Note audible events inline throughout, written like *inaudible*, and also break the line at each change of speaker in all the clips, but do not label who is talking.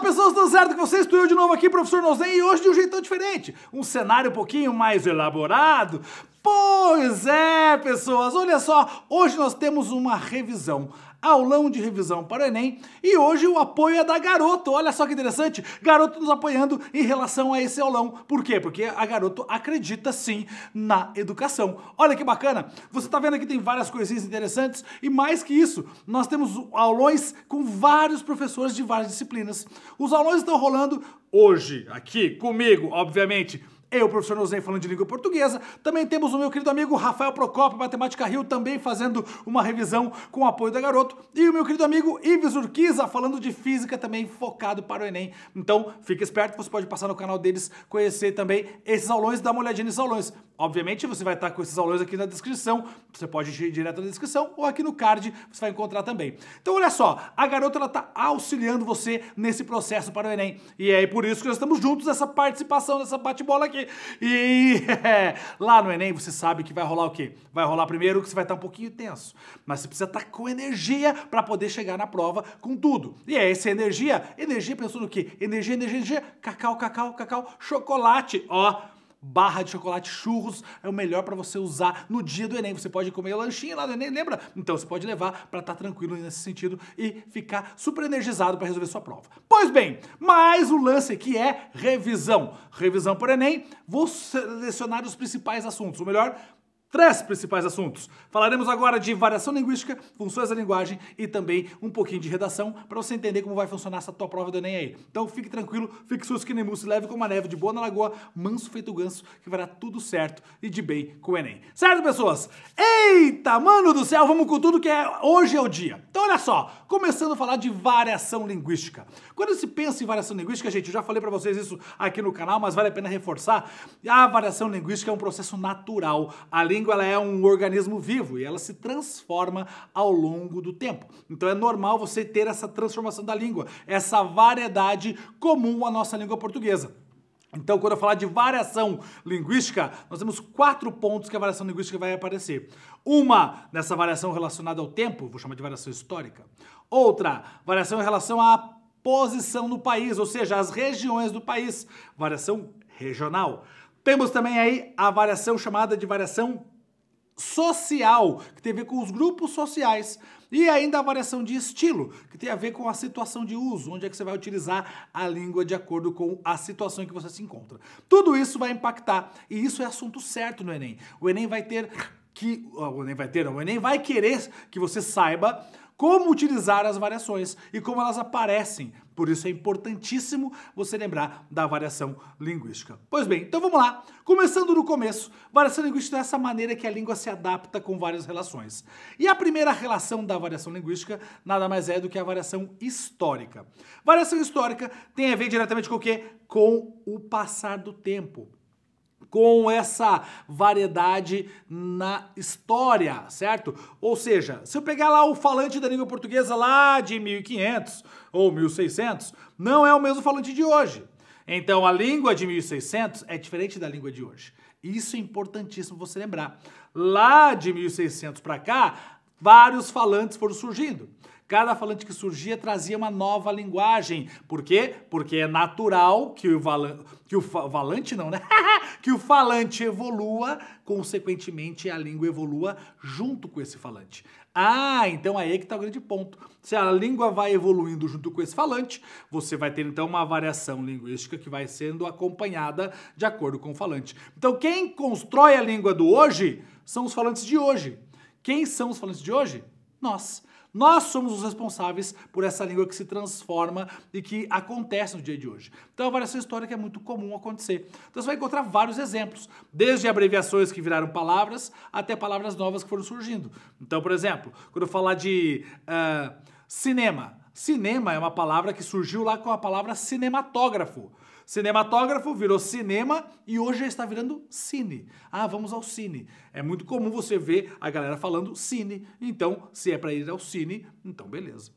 pessoas do certo que você estudou de novo aqui, professor Nozen, e hoje de um jeitão diferente. Um cenário um pouquinho mais elaborado, Pois é, pessoas, olha só, hoje nós temos uma revisão, aulão de revisão para o Enem, e hoje o apoio é da Garoto, olha só que interessante, Garoto nos apoiando em relação a esse aulão, por quê? Porque a Garoto acredita sim na educação, olha que bacana, você está vendo aqui tem várias coisinhas interessantes, e mais que isso, nós temos aulões com vários professores de várias disciplinas, os aulões estão rolando hoje, aqui comigo, obviamente, eu, professor Nozen, falando de língua portuguesa. Também temos o meu querido amigo Rafael Procopio, Matemática Rio, também fazendo uma revisão com o apoio da Garoto. E o meu querido amigo Ives Urquiza, falando de física também, focado para o Enem. Então, fique esperto, você pode passar no canal deles, conhecer também esses aulões, dar uma olhadinha nesses aulões. Obviamente, você vai estar com esses aulões aqui na descrição. Você pode ir direto na descrição ou aqui no card, você vai encontrar também. Então, olha só, a Garota, ela está auxiliando você nesse processo para o Enem. E é por isso que nós estamos juntos nessa participação, nessa bate-bola aqui aqui. E *laughs* é, lá no Enem você sabe que vai rolar o quê? Vai rolar primeiro que você vai estar um pouquinho tenso, mas você precisa estar com energia para poder chegar na prova com tudo. E é essa energia, energia pensou no quê? Energia, energia, energia, cacau, cacau, cacau, chocolate, ó barra de chocolate churros é o melhor para você usar no dia do Enem. Você pode comer lanchinha lá do Enem, lembra? Então você pode levar para estar tá tranquilo nesse sentido e ficar super energizado para resolver sua prova. Pois bem, mais o lance aqui é revisão. Revisão por Enem, vou selecionar os principais assuntos, O melhor, três principais assuntos. Falaremos agora de variação linguística, funções da linguagem e também um pouquinho de redação para você entender como vai funcionar essa tua prova do Enem aí. Então fique tranquilo, fique susto que nem mousse, leve como a neve de boa na lagoa, manso feito ganso, que vai dar tudo certo e de bem com o Enem. Certo, pessoas? Eita, mano do céu, vamos com tudo que é hoje é o dia. Então olha só, começando a falar de variação linguística. Quando se pensa em variação linguística, gente, eu já falei para vocês isso aqui no canal, mas vale a pena reforçar, a variação linguística é um processo natural. além língua ela é um organismo vivo e ela se transforma ao longo do tempo. Então é normal você ter essa transformação da língua, essa variedade comum à nossa língua portuguesa. Então, quando eu falar de variação linguística, nós temos quatro pontos que a variação linguística vai aparecer. Uma nessa variação relacionada ao tempo, vou chamar de variação histórica. Outra, variação em relação à posição do país, ou seja, as regiões do país, variação regional. Temos também aí a variação chamada de variação social, que tem a ver com os grupos sociais, e ainda a variação de estilo, que tem a ver com a situação de uso, onde é que você vai utilizar a língua de acordo com a situação em que você se encontra. Tudo isso vai impactar, e isso é assunto certo no Enem. O Enem vai ter que o Enem vai ter, não, o Enem vai querer que você saiba como utilizar as variações e como elas aparecem. Por isso é importantíssimo você lembrar da variação linguística. Pois bem, então vamos lá. Começando no começo, variação linguística é essa maneira que a língua se adapta com várias relações. E a primeira relação da variação linguística nada mais é do que a variação histórica. Variação histórica tem a ver diretamente com o quê? Com o passar do tempo com essa variedade na história, certo? Ou seja, se eu pegar lá o falante da língua portuguesa lá de 1500 ou 1600, não é o mesmo falante de hoje. Então a língua de 1600 é diferente da língua de hoje. Isso é importantíssimo você lembrar. Lá de 1600 para cá, vários falantes foram surgindo. Cada falante que surgia trazia uma nova linguagem. Por quê? Porque é natural que o, falante que o não, né? *laughs* que o falante evolua, consequentemente a língua evolua junto com esse falante. Ah, então aí é que está o grande ponto. Se a língua vai evoluindo junto com esse falante, você vai ter então uma variação linguística que vai sendo acompanhada de acordo com o falante. Então quem constrói a língua do hoje são os falantes de hoje. Quem são os falantes de hoje? Nós. Nós somos os responsáveis por essa língua que se transforma e que acontece no dia de hoje. Então é uma variação histórica é muito comum acontecer. Então você vai encontrar vários exemplos, desde abreviações que viraram palavras até palavras novas que foram surgindo. Então, por exemplo, quando eu falar de uh, cinema, cinema é uma palavra que surgiu lá com a palavra cinematógrafo. Cinematógrafo virou cinema e hoje já está virando cine. Ah, vamos ao cine. É muito comum você ver a galera falando cine. Então, se é para ir ao cine, então beleza.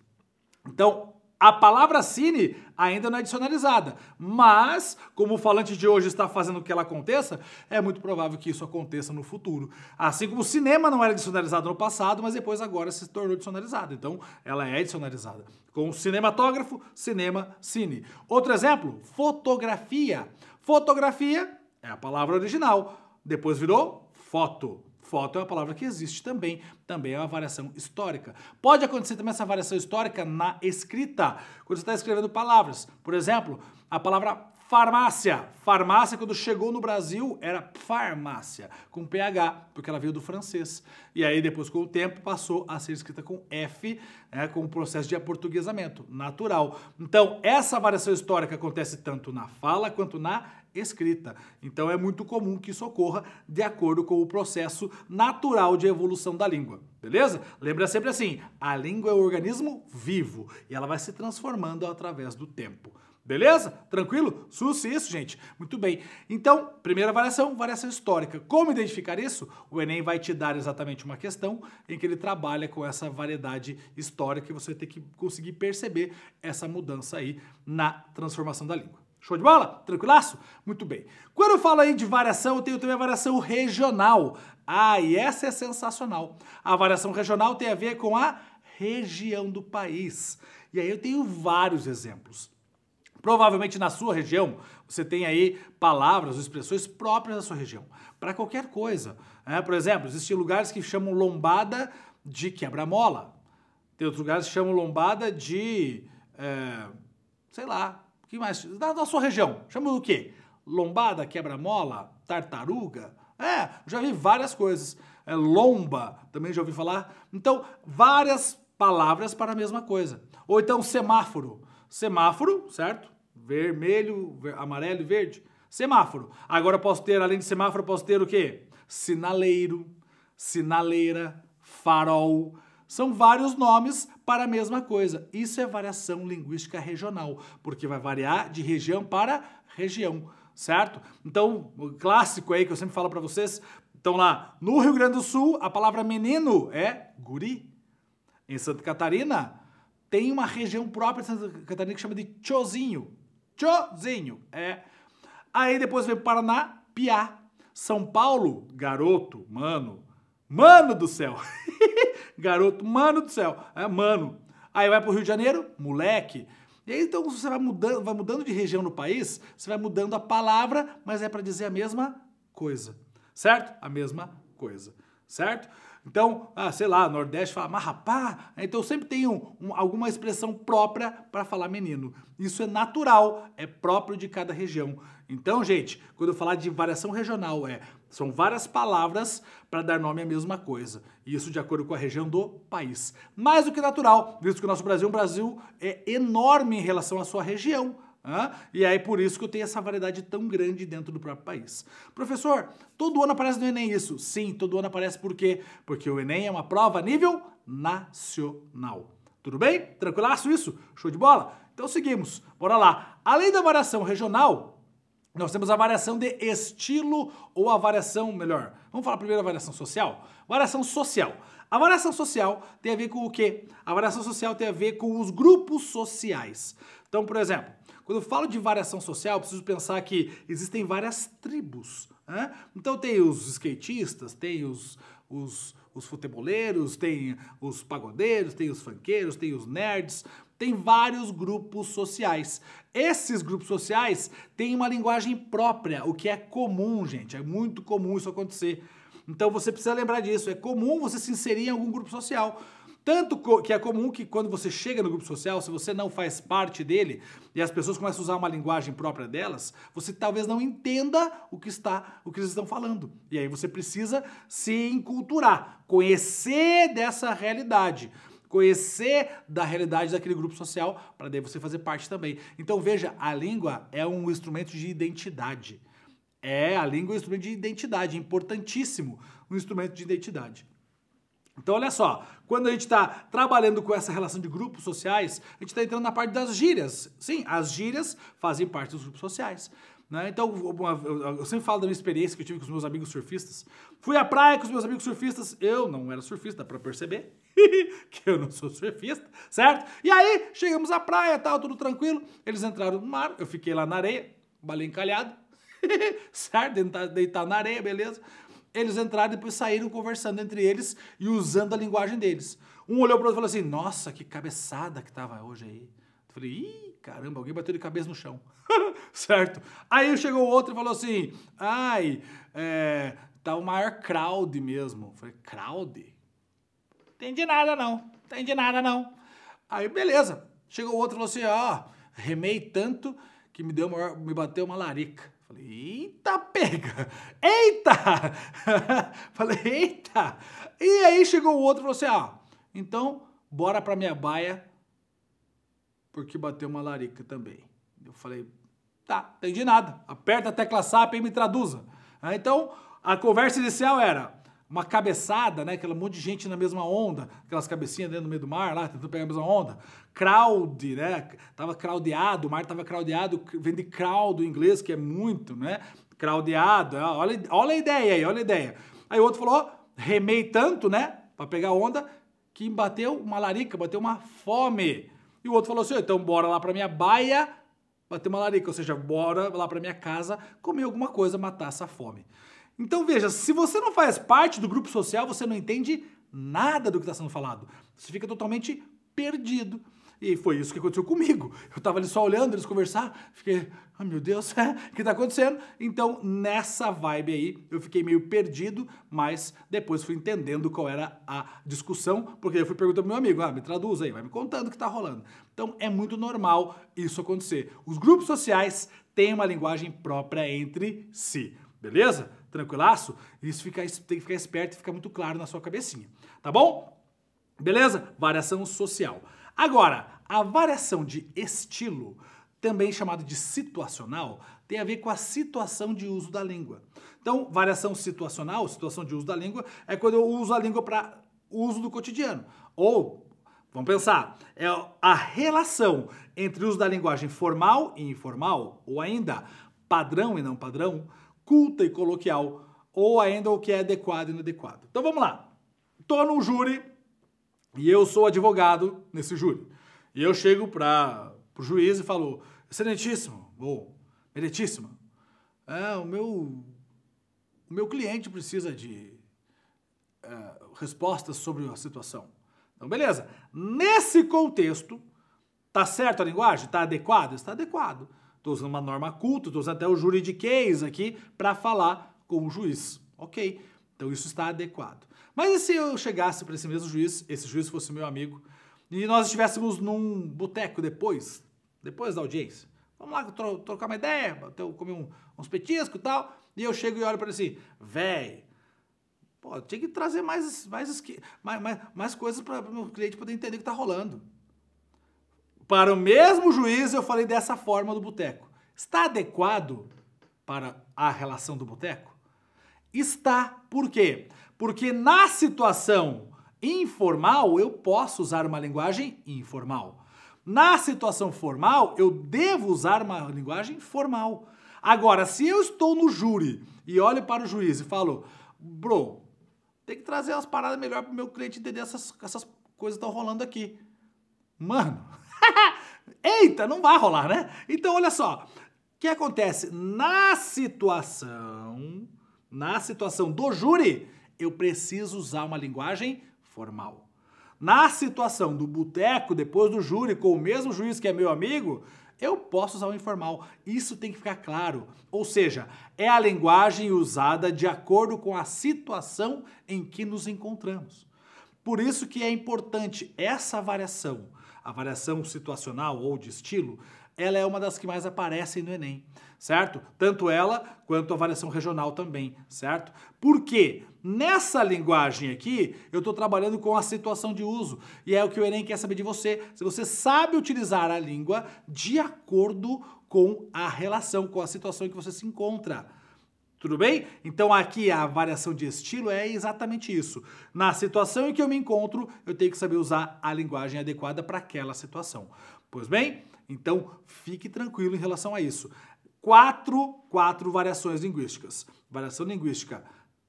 Então, a palavra cine ainda não é adicionalizada, mas como o falante de hoje está fazendo que ela aconteça, é muito provável que isso aconteça no futuro. Assim como o cinema não era adicionalizado no passado, mas depois agora se tornou adicionalizado. Então, ela é adicionalizada. Com cinematógrafo, cinema, cine. Outro exemplo, fotografia. Fotografia é a palavra original, depois virou foto. Foto é uma palavra que existe também, também é uma variação histórica. Pode acontecer também essa variação histórica na escrita, quando você está escrevendo palavras. Por exemplo, a palavra farmácia. Farmácia, quando chegou no Brasil, era farmácia, com PH, porque ela veio do francês. E aí, depois, com o tempo, passou a ser escrita com F, né, com o processo de aportuguesamento natural. Então, essa variação histórica acontece tanto na fala quanto na escrita. Então, é muito comum que isso ocorra de acordo com o processo natural de evolução da língua. Beleza? Lembra sempre assim: a língua é um organismo vivo e ela vai se transformando através do tempo. Beleza? Tranquilo? Susse isso, gente. Muito bem. Então, primeira variação, variação histórica. Como identificar isso? O Enem vai te dar exatamente uma questão em que ele trabalha com essa variedade histórica e você tem que conseguir perceber essa mudança aí na transformação da língua. Show de bola? Tranquilaço? Muito bem. Quando eu falo aí de variação, eu tenho também a variação regional. Ah, e essa é sensacional. A variação regional tem a ver com a região do país. E aí eu tenho vários exemplos. Provavelmente na sua região você tem aí palavras, expressões próprias da sua região. Para qualquer coisa. Né? Por exemplo, existem lugares que chamam lombada de quebra-mola. Tem outros lugares que chamam lombada de. É, sei lá. O que mais? Da, da sua região. Chamam o quê? Lombada, quebra-mola, tartaruga. É, já vi várias coisas. É, lomba, também já ouvi falar. Então, várias palavras para a mesma coisa. Ou então semáforo. Semáforo, certo? vermelho, amarelo e verde. Semáforo. Agora posso ter, além de semáforo, posso ter o quê? Sinaleiro, sinaleira, farol. São vários nomes para a mesma coisa. Isso é variação linguística regional, porque vai variar de região para região, certo? Então, o clássico aí que eu sempre falo para vocês, então lá, no Rio Grande do Sul, a palavra menino é guri. Em Santa Catarina, tem uma região própria de Santa Catarina que chama de tiozinho. Tchôzinho. É. Aí depois vem Paraná, piá. São Paulo, garoto, mano. Mano do céu. *laughs* garoto, mano do céu. É, mano. Aí vai pro Rio de Janeiro, moleque. E aí, então, você vai mudando, vai mudando de região no país, você vai mudando a palavra, mas é para dizer a mesma coisa. Certo? A mesma coisa. Certo? Então, ah, sei lá, Nordeste fala, mas rapá, então sempre tem um, alguma expressão própria para falar menino. Isso é natural, é próprio de cada região. Então, gente, quando eu falar de variação regional, é são várias palavras para dar nome à mesma coisa. Isso de acordo com a região do país. Mais do que natural, visto que o nosso Brasil, o é Brasil é enorme em relação à sua região e aí é por isso que eu tenho essa variedade tão grande dentro do próprio país. Professor, todo ano aparece no Enem isso? Sim, todo ano aparece por quê? Porque o Enem é uma prova a nível nacional. Tudo bem? Tranquilaço isso? Show de bola? Então seguimos, bora lá. Além da variação regional, nós temos a variação de estilo ou a variação, melhor, vamos falar primeiro a variação social? Variação social. A variação social tem a ver com o quê? A variação social tem a ver com os grupos sociais. Então, por exemplo, quando eu falo de variação social, eu preciso pensar que existem várias tribos. Né? Então tem os skatistas, tem os, os, os futeboleiros, tem os pagodeiros, tem os funkeiros, tem os nerds, tem vários grupos sociais. Esses grupos sociais têm uma linguagem própria, o que é comum, gente. É muito comum isso acontecer. Então você precisa lembrar disso. É comum você se inserir em algum grupo social. Tanto que é comum que quando você chega no grupo social, se você não faz parte dele e as pessoas começam a usar uma linguagem própria delas, você talvez não entenda o que está, o que eles estão falando. E aí você precisa se enculturar, conhecer dessa realidade, conhecer da realidade daquele grupo social para daí você fazer parte também. Então veja, a língua é um instrumento de identidade. É, a língua é um instrumento de identidade, importantíssimo, um instrumento de identidade. Então, olha só, quando a gente está trabalhando com essa relação de grupos sociais, a gente está entrando na parte das gírias. Sim, as gírias fazem parte dos grupos sociais. Né? Então, eu sempre falo da minha experiência que eu tive com os meus amigos surfistas. Fui à praia com os meus amigos surfistas. Eu não era surfista, dá perceber *laughs* que eu não sou surfista, certo? E aí, chegamos à praia, tal, tudo tranquilo. Eles entraram no mar, eu fiquei lá na areia, baleia encalhada, *laughs* certo? deitar na areia, beleza. Eles entraram e depois saíram conversando entre eles e usando a linguagem deles. Um olhou para o outro e falou assim: Nossa, que cabeçada que tava hoje aí. Eu falei: Ih, caramba, alguém bateu de cabeça no chão. *laughs* certo? Aí chegou outro e falou assim: Ai, é, tá o maior crowd mesmo. Eu falei: Crowd? Entendi nada não, entendi nada não. Aí, beleza. Chegou outro e falou assim: Ó, oh, remei tanto que me, deu me bateu uma larica. Falei, eita, pega! Eita! *laughs* Falei, eita! E aí chegou o outro e falou assim: ah, então bora pra minha baia, porque bateu uma larica também. Eu falei, tá, entendi nada. Aperta a tecla SAP e me traduza. Ah, então, a conversa inicial era uma cabeçada, né? Aquela monte de gente na mesma onda, aquelas cabecinhas dentro do meio do mar lá, tentando pegar a mesma onda. Crowd, né? Tava craudeado, o mar tava craudeado, vem de crowd em inglês, que é muito, né? Craudeado, ah, olha, olha a ideia aí, olha a ideia. Aí o outro falou, remei tanto, né? Pra pegar onda, que bateu uma larica, bateu uma fome. E o outro falou assim, então bora lá pra minha baia bater uma larica, ou seja, bora lá pra minha casa comer alguma coisa, matar essa fome. Então veja, se você não faz parte do grupo social, você não entende nada do que está sendo falado. Você fica totalmente perdido. E foi isso que aconteceu comigo. Eu estava ali só olhando eles conversar, fiquei, ah oh, meu Deus, *laughs* o que está acontecendo? Então, nessa vibe aí, eu fiquei meio perdido, mas depois fui entendendo qual era a discussão, porque eu fui perguntando pro meu amigo, ah, me traduz aí, vai me contando o que está rolando. Então, é muito normal isso acontecer. Os grupos sociais têm uma linguagem própria entre si, beleza? Tranquilaço? Isso fica, tem que ficar esperto e ficar muito claro na sua cabecinha, tá bom? Beleza? Variação social. Agora, a variação de estilo, também chamado de situacional, tem a ver com a situação de uso da língua. Então, variação situacional, situação de uso da língua, é quando eu uso a língua para uso do cotidiano. Ou, vamos pensar, é a relação entre o uso da linguagem formal e informal, ou ainda padrão e não padrão, culta e coloquial, ou ainda o que é adequado e inadequado. Então vamos lá. Tô num júri e eu sou advogado nesse júri. E eu chego para o juiz e falo, excelentíssimo, ou meritíssimo, é, o meu, o meu cliente precisa de é, respostas sobre a situação. Então, beleza. Nesse contexto, tá certo a linguagem? está adequado? Está adequado. Estou usando uma norma culta, estou usando até o juridiquês aqui para falar com o juiz. Ok, então isso está adequado. Mas e se eu chegasse para esse mesmo juiz, esse juiz fosse meu amigo, e nós estivéssemos num boteco depois, depois da audiência? Vamos lá tro trocar uma ideia, bater, comer um, uns petiscos e tal. E eu chego e olho para ele assim, véi, pô, tinha que trazer mais, mais, mais, mais, mais coisas para o meu cliente poder entender o que está rolando. Para o mesmo juiz, eu falei dessa forma do boteco. Está adequado para a relação do boteco? Está. Por quê? Porque na situação informal, eu posso usar uma linguagem informal. Na situação formal, eu devo usar uma linguagem formal. Agora, se eu estou no júri e olho para o juiz e falo, bro, tem que trazer umas paradas melhor para o meu cliente entender essas, essas coisas que estão rolando aqui. Mano, *laughs* Eita, não vai rolar, né? Então, olha só. O que acontece? Na situação, na situação do júri, eu preciso usar uma linguagem formal. Na situação do boteco, depois do júri, com o mesmo juiz que é meu amigo, eu posso usar o informal. Isso tem que ficar claro. Ou seja, é a linguagem usada de acordo com a situação em que nos encontramos. Por isso que é importante essa variação a variação situacional ou de estilo, ela é uma das que mais aparecem no Enem, certo? Tanto ela quanto a variação regional também, certo? Porque nessa linguagem aqui, eu estou trabalhando com a situação de uso e é o que o Enem quer saber de você, se você sabe utilizar a língua de acordo com a relação, com a situação em que você se encontra tudo bem? Então aqui a variação de estilo é exatamente isso. Na situação em que eu me encontro, eu tenho que saber usar a linguagem adequada para aquela situação. Pois bem, então fique tranquilo em relação a isso. Quatro, quatro variações linguísticas. Variação linguística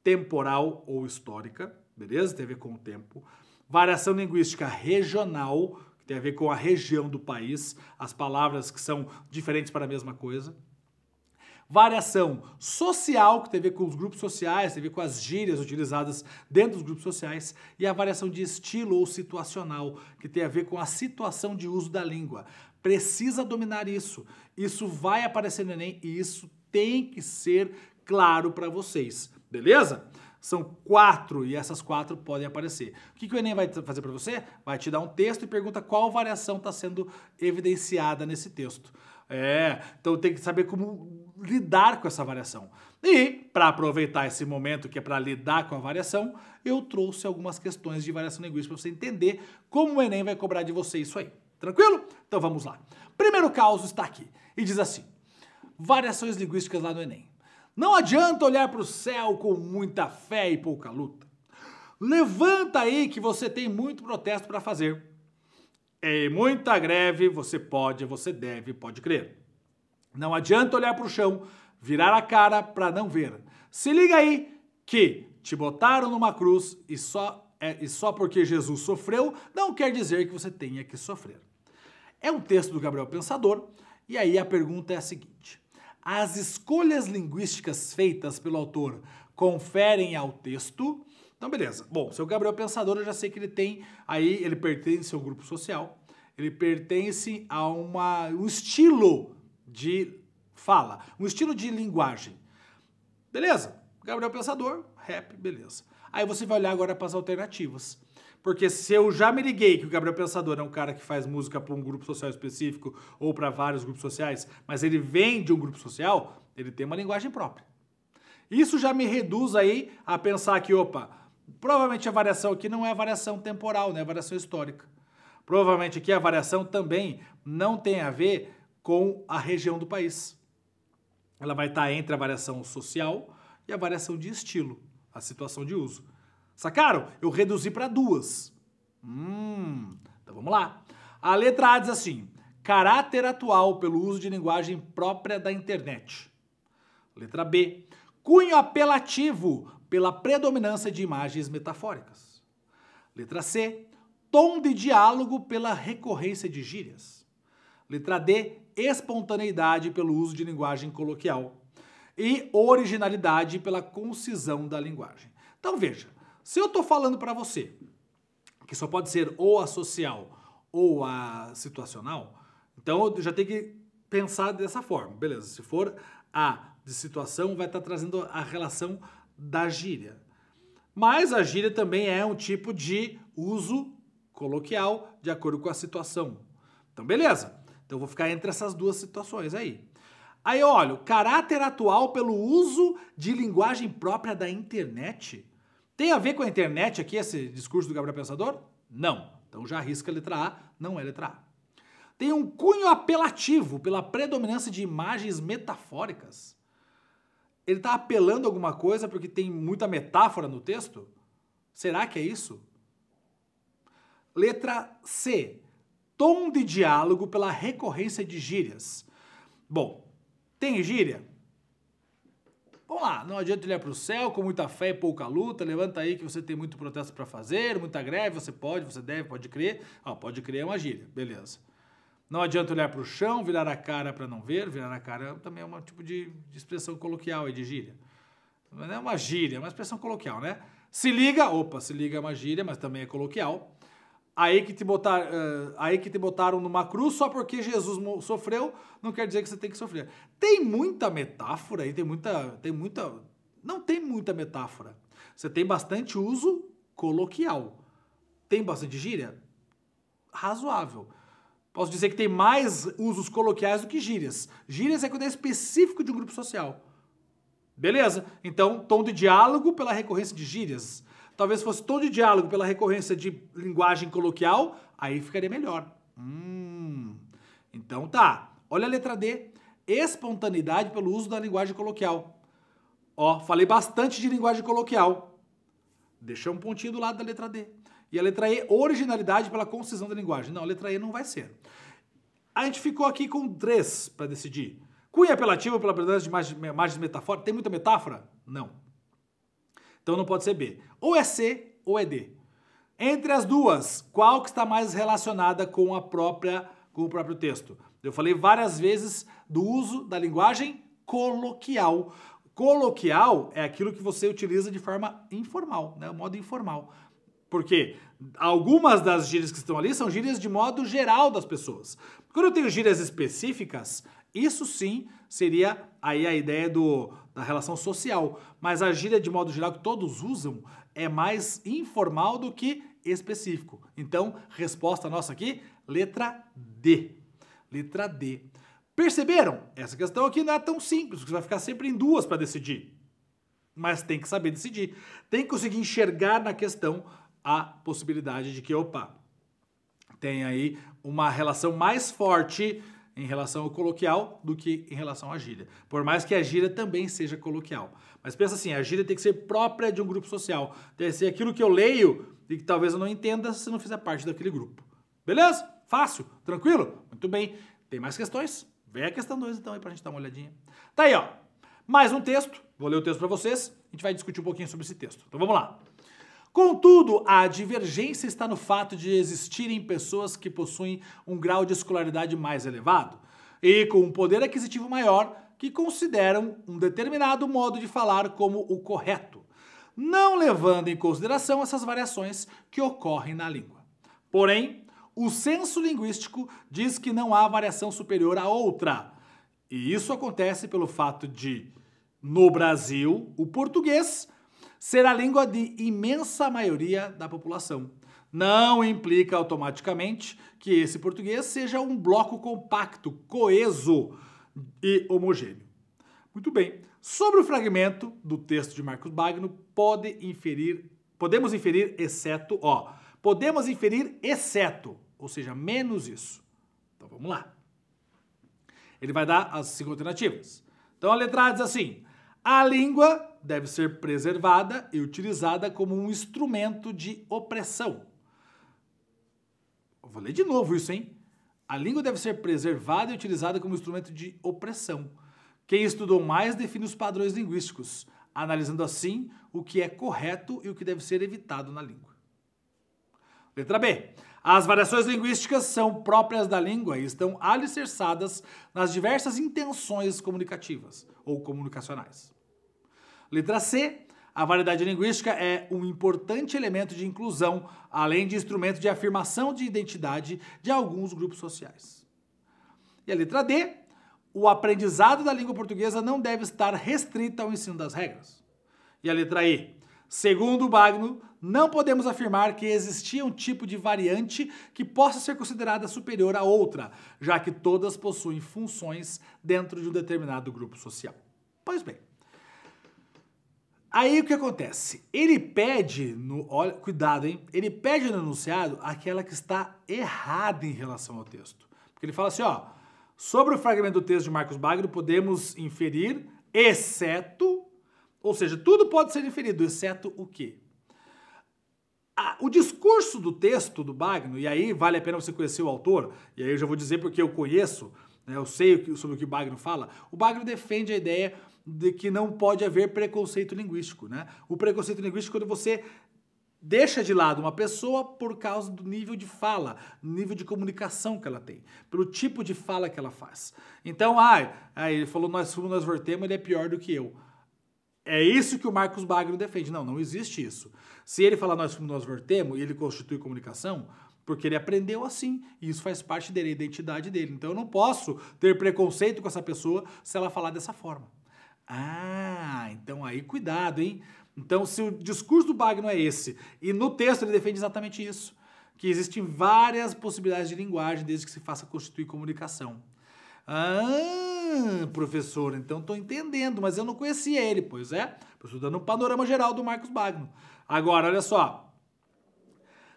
temporal ou histórica, beleza? Tem a ver com o tempo. Variação linguística regional, que tem a ver com a região do país, as palavras que são diferentes para a mesma coisa variação social, que tem a ver com os grupos sociais, tem a ver com as gírias utilizadas dentro dos grupos sociais, e a variação de estilo ou situacional, que tem a ver com a situação de uso da língua. Precisa dominar isso. Isso vai aparecer no Enem e isso tem que ser claro para vocês, beleza? São quatro e essas quatro podem aparecer. O que, que o Enem vai fazer para você? Vai te dar um texto e pergunta qual variação está sendo evidenciada nesse texto. É, então tem que saber como lidar com essa variação. E, para aproveitar esse momento que é para lidar com a variação, eu trouxe algumas questões de variação linguística para você entender como o Enem vai cobrar de você isso aí. Tranquilo? Então vamos lá. Primeiro caso está aqui e diz assim: variações linguísticas lá no Enem. Não adianta olhar para o céu com muita fé e pouca luta. Levanta aí que você tem muito protesto para fazer é muita greve, você pode, você deve, pode crer. Não adianta olhar para o chão, virar a cara para não ver. Se liga aí que te botaram numa cruz e só, é, e só porque Jesus sofreu não quer dizer que você tenha que sofrer. É um texto do Gabriel Pensador, e aí a pergunta é a seguinte: as escolhas linguísticas feitas pelo autor conferem ao texto então, beleza. Bom, seu Gabriel é Pensador, eu já sei que ele tem aí, ele pertence ao grupo social, ele pertence a uma, um estilo de fala, um estilo de linguagem. Beleza, Gabriel é Pensador, rap, beleza. Aí você vai olhar agora para as alternativas. Porque se eu já me liguei que o Gabriel é Pensador é um cara que faz música para um grupo social específico ou para vários grupos sociais, mas ele vem de um grupo social, ele tem uma linguagem própria. Isso já me reduz aí a pensar que, opa, Provavelmente a variação aqui não é a variação temporal, né? É a variação histórica. Provavelmente aqui a variação também não tem a ver com a região do país. Ela vai estar entre a variação social e a variação de estilo, a situação de uso. Sacaram? Eu reduzi para duas. Hum, então vamos lá. A letra A diz assim: caráter atual pelo uso de linguagem própria da internet. Letra B: cunho apelativo pela predominância de imagens metafóricas. Letra C, tom de diálogo pela recorrência de gírias. Letra D, espontaneidade pelo uso de linguagem coloquial. E originalidade pela concisão da linguagem. Então veja, se eu estou falando para você que só pode ser ou a social ou a situacional, então eu já tenho que pensar dessa forma, beleza? Se for a de situação, vai estar tá trazendo a relação da gíria. Mas a gíria também é um tipo de uso coloquial de acordo com a situação. Então, beleza. Então, eu vou ficar entre essas duas situações aí. Aí olha, olho, caráter atual pelo uso de linguagem própria da internet. Tem a ver com a internet aqui esse discurso do Gabriel Pensador? Não. Então já arrisca a letra A, não é letra A. Tem um cunho apelativo pela predominância de imagens metafóricas. Ele está apelando alguma coisa porque tem muita metáfora no texto? Será que é isso? Letra C. Tom de diálogo pela recorrência de gírias. Bom, tem gíria? Vamos lá, não adianta olhar para o céu com muita fé e pouca luta. Levanta aí que você tem muito protesto para fazer, muita greve, você pode, você deve, pode crer. Ah, pode crer é uma gíria, beleza. Não adianta olhar para o chão, virar a cara para não ver. Virar a cara também é um tipo de, de expressão coloquial, e de gíria. Não é uma gíria, é uma expressão coloquial, né? Se liga, opa, se liga é uma gíria, mas também é coloquial. Aí que, te botar, uh, aí que te botaram numa cruz só porque Jesus sofreu, não quer dizer que você tem que sofrer. Tem muita metáfora aí, tem muita, tem muita, não tem muita metáfora. Você tem bastante uso coloquial. Tem bastante gíria? Razoável. Posso dizer que tem mais usos coloquiais do que gírias. Gírias é quando é específico de um grupo social. Beleza? Então, tom de diálogo pela recorrência de gírias. Talvez fosse tom de diálogo pela recorrência de linguagem coloquial, aí ficaria melhor. Hum. Então tá. Olha a letra D. Espontaneidade pelo uso da linguagem coloquial. Ó, falei bastante de linguagem coloquial. Deixei um pontinho do lado da letra D. E a letra E, originalidade pela concisão da linguagem. Não, a letra E não vai ser. A gente ficou aqui com três para decidir. Cunha é apelativo pela presença de imagens metafóricas. Tem muita metáfora? Não. Então não pode ser B. Ou é C ou é D. Entre as duas, qual que está mais relacionada com a própria com o próprio texto? Eu falei várias vezes do uso da linguagem coloquial. Coloquial é aquilo que você utiliza de forma informal, né? O modo informal. Porque algumas das gírias que estão ali são gírias de modo geral das pessoas. Quando eu tenho gírias específicas, isso sim seria aí a ideia do, da relação social. Mas a gíria de modo geral que todos usam é mais informal do que específico. Então, resposta nossa aqui, letra D. Letra D. Perceberam? Essa questão aqui não é tão simples, você vai ficar sempre em duas para decidir. Mas tem que saber decidir. Tem que conseguir enxergar na questão a possibilidade de que, opa, tem aí uma relação mais forte em relação ao coloquial do que em relação à gíria. Por mais que a gíria também seja coloquial. Mas pensa assim, a gíria tem que ser própria de um grupo social. Tem que ser aquilo que eu leio e que talvez eu não entenda se não fizer parte daquele grupo. Beleza? Fácil? Tranquilo? Muito bem. Tem mais questões? Vem a questão 2 então aí pra gente dar uma olhadinha. Tá aí, ó. Mais um texto. Vou ler o texto para vocês. A gente vai discutir um pouquinho sobre esse texto. Então vamos lá. Contudo, a divergência está no fato de existirem pessoas que possuem um grau de escolaridade mais elevado e com um poder aquisitivo maior que consideram um determinado modo de falar como o correto, não levando em consideração essas variações que ocorrem na língua. Porém, o senso linguístico diz que não há variação superior a outra. E isso acontece pelo fato de, no Brasil, o português ser a língua de imensa maioria da população. Não implica automaticamente que esse português seja um bloco compacto, coeso e homogêneo. Muito bem. Sobre o fragmento do texto de Marcos Magno, pode inferir, podemos inferir exceto, ó, podemos inferir exceto, ou seja, menos isso. Então vamos lá. Ele vai dar as cinco alternativas. Então a letra A diz assim: a língua deve ser preservada e utilizada como um instrumento de opressão. vou ler de novo isso, hein? A língua deve ser preservada e utilizada como instrumento de opressão. Quem estudou mais define os padrões linguísticos, analisando assim o que é correto e o que deve ser evitado na língua. Letra B. As variações linguísticas são próprias da língua e estão alicerçadas nas diversas intenções comunicativas ou comunicacionais. Letra C. A variedade linguística é um importante elemento de inclusão, além de instrumento de afirmação de identidade de alguns grupos sociais. E a letra D. O aprendizado da língua portuguesa não deve estar restrito ao ensino das regras. E a letra E. Segundo Bagno, não podemos afirmar que existia um tipo de variante que possa ser considerada superior a outra, já que todas possuem funções dentro de um determinado grupo social. Pois bem, Aí o que acontece? Ele pede no. Olha, cuidado, hein? Ele pede no enunciado aquela que está errada em relação ao texto. Porque ele fala assim: ó, sobre o fragmento do texto de Marcos Bagno, podemos inferir, exceto. Ou seja, tudo pode ser inferido, exceto o quê? o discurso do texto do Bagno, e aí vale a pena você conhecer o autor, e aí eu já vou dizer porque eu conheço, né, eu sei sobre o que o Bagno fala. O Bagno defende a ideia de que não pode haver preconceito linguístico, né? O preconceito linguístico é quando você deixa de lado uma pessoa por causa do nível de fala, nível de comunicação que ela tem, pelo tipo de fala que ela faz. Então, ah, ele falou nós fomos, nós vertemos, ele é pior do que eu. É isso que o Marcos Bagno defende. Não, não existe isso. Se ele falar nós fomos, nós vertemos, e ele constitui comunicação, porque ele aprendeu assim, e isso faz parte da identidade dele. Então eu não posso ter preconceito com essa pessoa se ela falar dessa forma. Ah, então aí cuidado, hein? Então, se o discurso do Bagno é esse, e no texto ele defende exatamente isso, que existem várias possibilidades de linguagem desde que se faça constituir comunicação. Ah, professor, então estou entendendo, mas eu não conhecia ele. Pois é, estou dando um panorama geral do Marcos Bagno. Agora, olha só.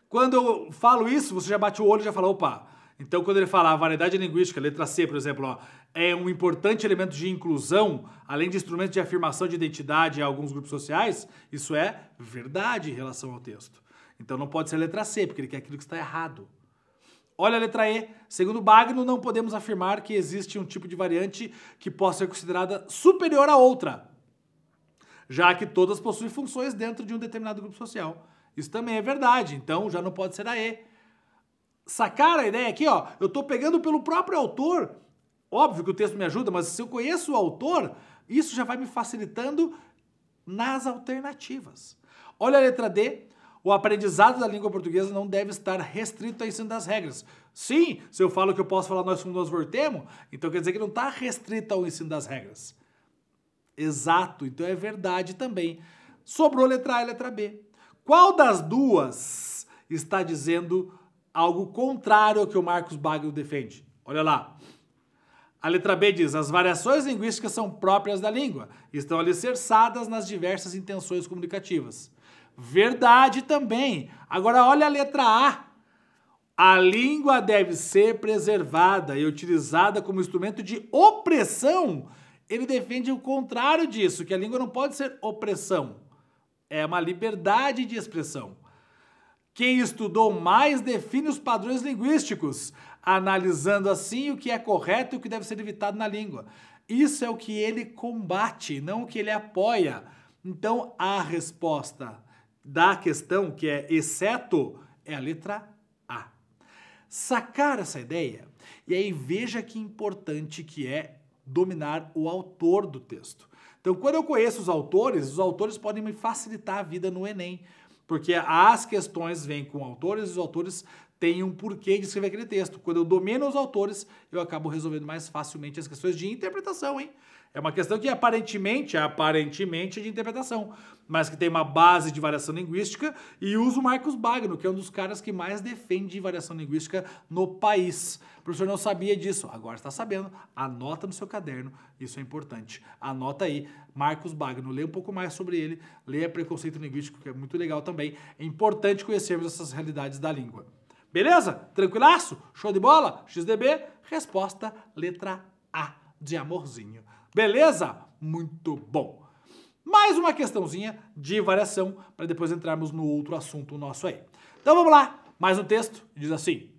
Quando eu falo isso, você já bate o olho e já fala, opa. Então, quando ele fala a variedade linguística, letra C, por exemplo, ó, é um importante elemento de inclusão, além de instrumento de afirmação de identidade em alguns grupos sociais, isso é verdade em relação ao texto. Então não pode ser a letra C, porque ele quer aquilo que está errado. Olha a letra E. Segundo Bagno, não podemos afirmar que existe um tipo de variante que possa ser considerada superior a outra, já que todas possuem funções dentro de um determinado grupo social. Isso também é verdade, então já não pode ser a E. Sacar a ideia aqui, ó. Eu estou pegando pelo próprio autor Óbvio que o texto me ajuda, mas se eu conheço o autor, isso já vai me facilitando nas alternativas. Olha a letra D. O aprendizado da língua portuguesa não deve estar restrito ao ensino das regras. Sim, se eu falo que eu posso falar nós como nós voltemos, então quer dizer que não está restrito ao ensino das regras. Exato, então é verdade também. Sobrou letra A e letra B. Qual das duas está dizendo algo contrário ao que o Marcos Bagno defende? Olha lá. A letra B diz: as variações linguísticas são próprias da língua, estão alicerçadas nas diversas intenções comunicativas. Verdade também. Agora olha a letra A. A língua deve ser preservada e utilizada como instrumento de opressão. Ele defende o contrário disso, que a língua não pode ser opressão. É uma liberdade de expressão. Quem estudou mais define os padrões linguísticos analisando assim o que é correto e o que deve ser evitado na língua. Isso é o que ele combate, não o que ele apoia. Então, a resposta da questão, que é exceto, é a letra A. Sacar essa ideia, e aí veja que importante que é dominar o autor do texto. Então, quando eu conheço os autores, os autores podem me facilitar a vida no Enem, porque as questões vêm com autores e os autores tem um porquê de escrever aquele texto. Quando eu domino os autores, eu acabo resolvendo mais facilmente as questões de interpretação, hein? É uma questão que aparentemente, aparentemente é de interpretação, mas que tem uma base de variação linguística e uso o Marcos Bagno, que é um dos caras que mais defende variação linguística no país. O professor não sabia disso, agora está sabendo. Anota no seu caderno, isso é importante. Anota aí, Marcos Bagno, lê um pouco mais sobre ele, leia Preconceito Linguístico, que é muito legal também. É importante conhecermos essas realidades da língua. Beleza? Tranquilaço? Show de bola? XDB? Resposta letra A de amorzinho. Beleza? Muito bom. Mais uma questãozinha de variação para depois entrarmos no outro assunto nosso aí. Então vamos lá, mais um texto, diz assim: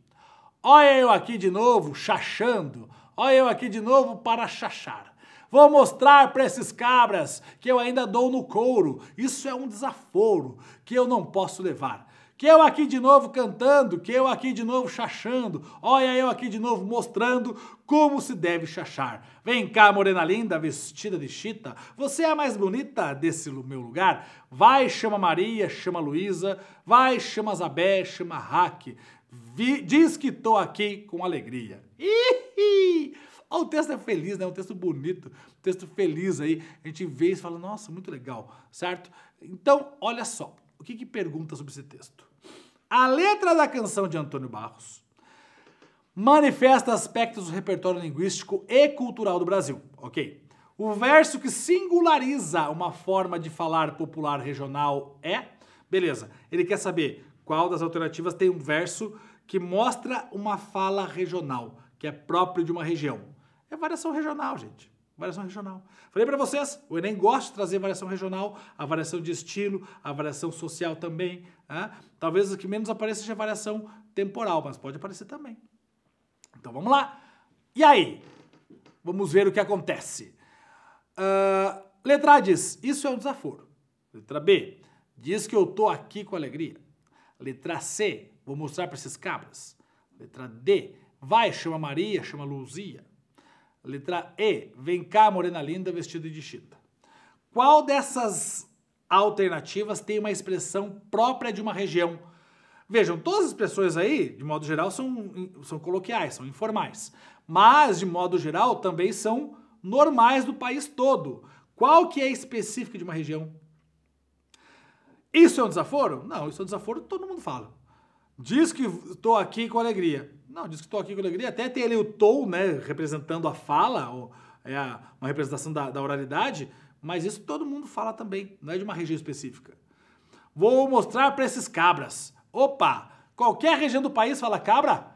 Olha eu aqui de novo chachando, olha eu aqui de novo para chachar. Vou mostrar para esses cabras que eu ainda dou no couro. Isso é um desaforo que eu não posso levar. Que eu aqui de novo cantando, que eu aqui de novo chachando, olha eu aqui de novo mostrando como se deve chachar. Vem cá, morena linda, vestida de chita, você é a mais bonita desse meu lugar. Vai, chama Maria, chama Luísa, vai, chama Zabé, chama Raque. Diz que tô aqui com alegria. Ih! o texto é feliz, né? Um texto bonito, um texto feliz aí. A gente vê e fala, nossa, muito legal, certo? Então, olha só, o que, que pergunta sobre esse texto? A letra da canção de Antônio Barros manifesta aspectos do repertório linguístico e cultural do Brasil, ok? O verso que singulariza uma forma de falar popular regional é. Beleza, ele quer saber qual das alternativas tem um verso que mostra uma fala regional, que é próprio de uma região. É variação regional, gente variação regional. Falei para vocês, o Enem gosta de trazer variação regional, a variação de estilo, a variação social também. Né? Talvez o que menos apareça seja a variação temporal, mas pode aparecer também. Então vamos lá. E aí? Vamos ver o que acontece. Uh, letra A diz, isso é um desaforo. Letra B, diz que eu tô aqui com alegria. Letra C, vou mostrar para esses cabras. Letra D, vai, chama Maria, chama Luzia. Letra E. Vem cá, morena linda, vestida de chita. Qual dessas alternativas tem uma expressão própria de uma região? Vejam, todas as expressões aí, de modo geral, são, são coloquiais, são informais. Mas, de modo geral, também são normais do país todo. Qual que é específica de uma região? Isso é um desaforo? Não, isso é um desaforo, todo mundo fala. Diz que estou aqui com alegria. Não, diz que estou aqui com alegria. Até tem ali o tou, né, representando a fala, ou, é a, uma representação da, da oralidade, mas isso todo mundo fala também, não é de uma região específica. Vou mostrar para esses cabras. Opa! Qualquer região do país fala cabra?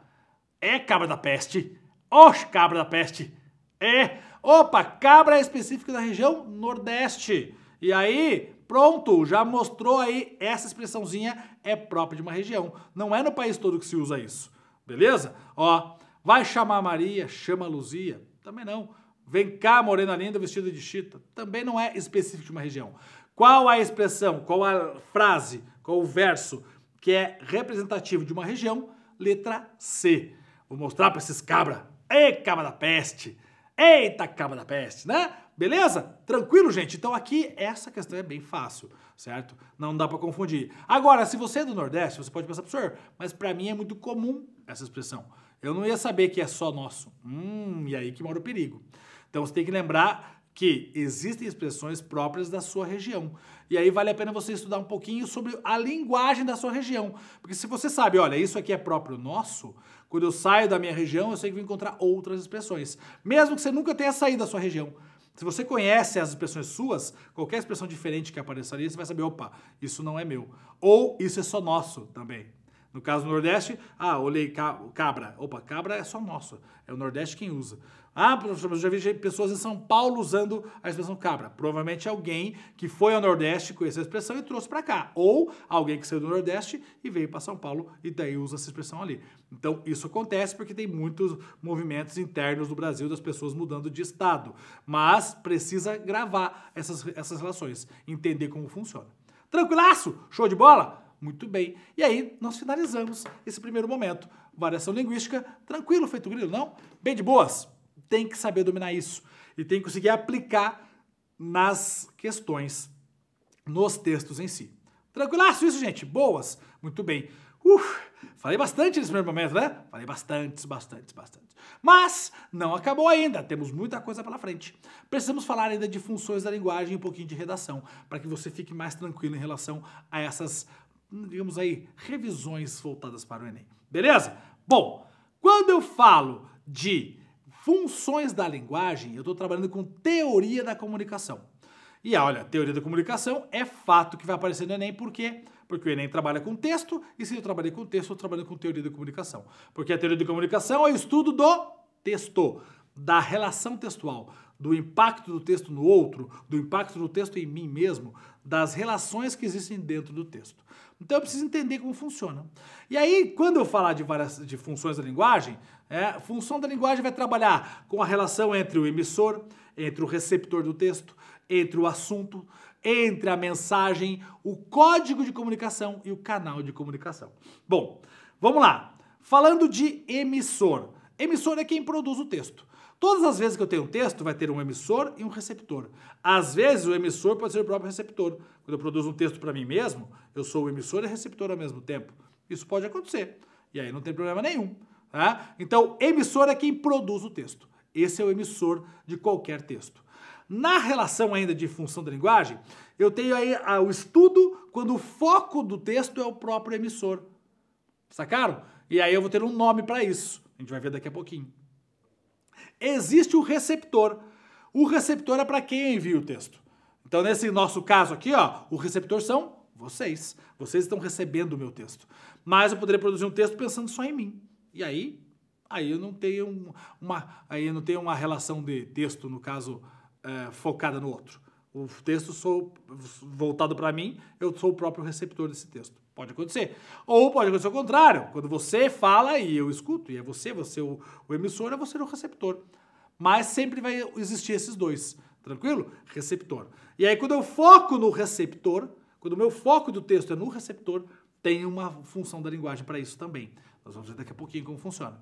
É cabra da peste. Oxe, cabra da peste. É. Opa, cabra é específica da região Nordeste. E aí, pronto, já mostrou aí essa expressãozinha é própria de uma região. Não é no país todo que se usa isso. Beleza? Ó, vai chamar Maria, chama Luzia. Também não. Vem cá, morena linda, vestida de chita. Também não é específico de uma região. Qual a expressão, qual a frase, qual o verso que é representativo de uma região? Letra C. Vou mostrar para esses cabra. Ei, cabra da peste! Eita, cabra da peste, né? Beleza? Tranquilo, gente? Então aqui essa questão é bem fácil certo? Não dá para confundir. Agora, se você é do Nordeste, você pode pensar, professor, mas para mim é muito comum essa expressão. Eu não ia saber que é só nosso. Hum, e aí que mora o perigo. Então você tem que lembrar que existem expressões próprias da sua região. E aí vale a pena você estudar um pouquinho sobre a linguagem da sua região. Porque se você sabe, olha, isso aqui é próprio nosso, quando eu saio da minha região, eu sei que vou encontrar outras expressões. Mesmo que você nunca tenha saído da sua região. Se você conhece as expressões suas, qualquer expressão diferente que apareça ali, você vai saber, opa, isso não é meu. Ou isso é só nosso também. No caso do Nordeste, ah, olhei cabra. Opa, cabra é só nosso. É o Nordeste quem usa. Ah, professor, eu já vi pessoas em São Paulo usando a expressão cabra. Provavelmente alguém que foi ao Nordeste, conheceu a expressão e trouxe para cá. Ou alguém que saiu do Nordeste e veio para São Paulo e daí usa essa expressão ali. Então, isso acontece porque tem muitos movimentos internos no Brasil das pessoas mudando de estado. Mas precisa gravar essas, essas relações, entender como funciona. Tranquilaço? Show de bola? Muito bem. E aí nós finalizamos esse primeiro momento. Variação linguística, tranquilo, feito grilo, não? Bem de boas. Tem que saber dominar isso e tem que conseguir aplicar nas questões, nos textos em si. Tranquilaço isso, gente? Boas? Muito bem. Uf, falei bastante nesse primeiro momento, né? Falei bastante, bastante, bastante. Mas não acabou ainda, temos muita coisa pela frente. Precisamos falar ainda de funções da linguagem e um pouquinho de redação, para que você fique mais tranquilo em relação a essas digamos aí, revisões voltadas para o Enem. Beleza? Bom, quando eu falo de funções da linguagem, eu estou trabalhando com teoria da comunicação. E olha, teoria da comunicação é fato que vai aparecer no Enem, por quê? Porque o Enem trabalha com texto, e se eu trabalhei com texto, eu trabalho com teoria da comunicação. Porque a teoria da comunicação é o estudo do texto da relação textual, do impacto do texto no outro, do impacto do texto em mim mesmo, das relações que existem dentro do texto. Então eu preciso entender como funciona. E aí, quando eu falar de várias de funções da linguagem, é, função da linguagem vai trabalhar com a relação entre o emissor, entre o receptor do texto, entre o assunto, entre a mensagem, o código de comunicação e o canal de comunicação. Bom, vamos lá. Falando de emissor. Emissor é quem produz o texto. Todas as vezes que eu tenho um texto, vai ter um emissor e um receptor. Às vezes, o emissor pode ser o próprio receptor. Quando eu produzo um texto para mim mesmo, eu sou o emissor e receptor ao mesmo tempo. Isso pode acontecer. E aí não tem problema nenhum. Tá? Então, emissor é quem produz o texto. Esse é o emissor de qualquer texto. Na relação ainda de função da linguagem, eu tenho aí ah, o estudo quando o foco do texto é o próprio emissor. Sacaram? E aí eu vou ter um nome para isso. A gente vai ver daqui a pouquinho existe o receptor. O receptor é para quem envia o texto. Então, nesse nosso caso aqui, ó, o receptor são vocês. Vocês estão recebendo o meu texto. Mas eu poderia produzir um texto pensando só em mim. E aí, aí eu não tenho uma, aí eu não tenho uma relação de texto, no caso, é, focada no outro. O texto sou voltado para mim, eu sou o próprio receptor desse texto. Pode acontecer. Ou pode acontecer o contrário, quando você fala e eu escuto, e é você, você é o, o emissor, é você o receptor. Mas sempre vai existir esses dois, tranquilo? Receptor. E aí quando eu foco no receptor, quando o meu foco do texto é no receptor, tem uma função da linguagem para isso também. Nós vamos ver daqui a pouquinho como funciona.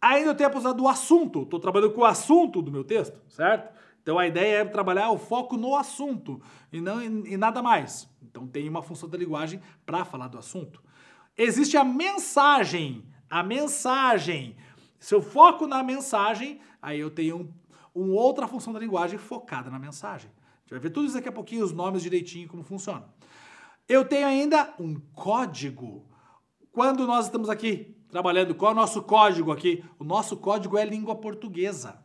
Ainda eu tenho a possibilidade do assunto, estou trabalhando com o assunto do meu texto, certo? Então a ideia é trabalhar o foco no assunto e, não, e nada mais. Então tem uma função da linguagem para falar do assunto. Existe a mensagem. A mensagem. Se eu foco na mensagem, aí eu tenho um, uma outra função da linguagem focada na mensagem. A gente vai ver tudo isso daqui a pouquinho, os nomes direitinho, como funciona. Eu tenho ainda um código. Quando nós estamos aqui trabalhando, qual é o nosso código aqui? O nosso código é língua portuguesa.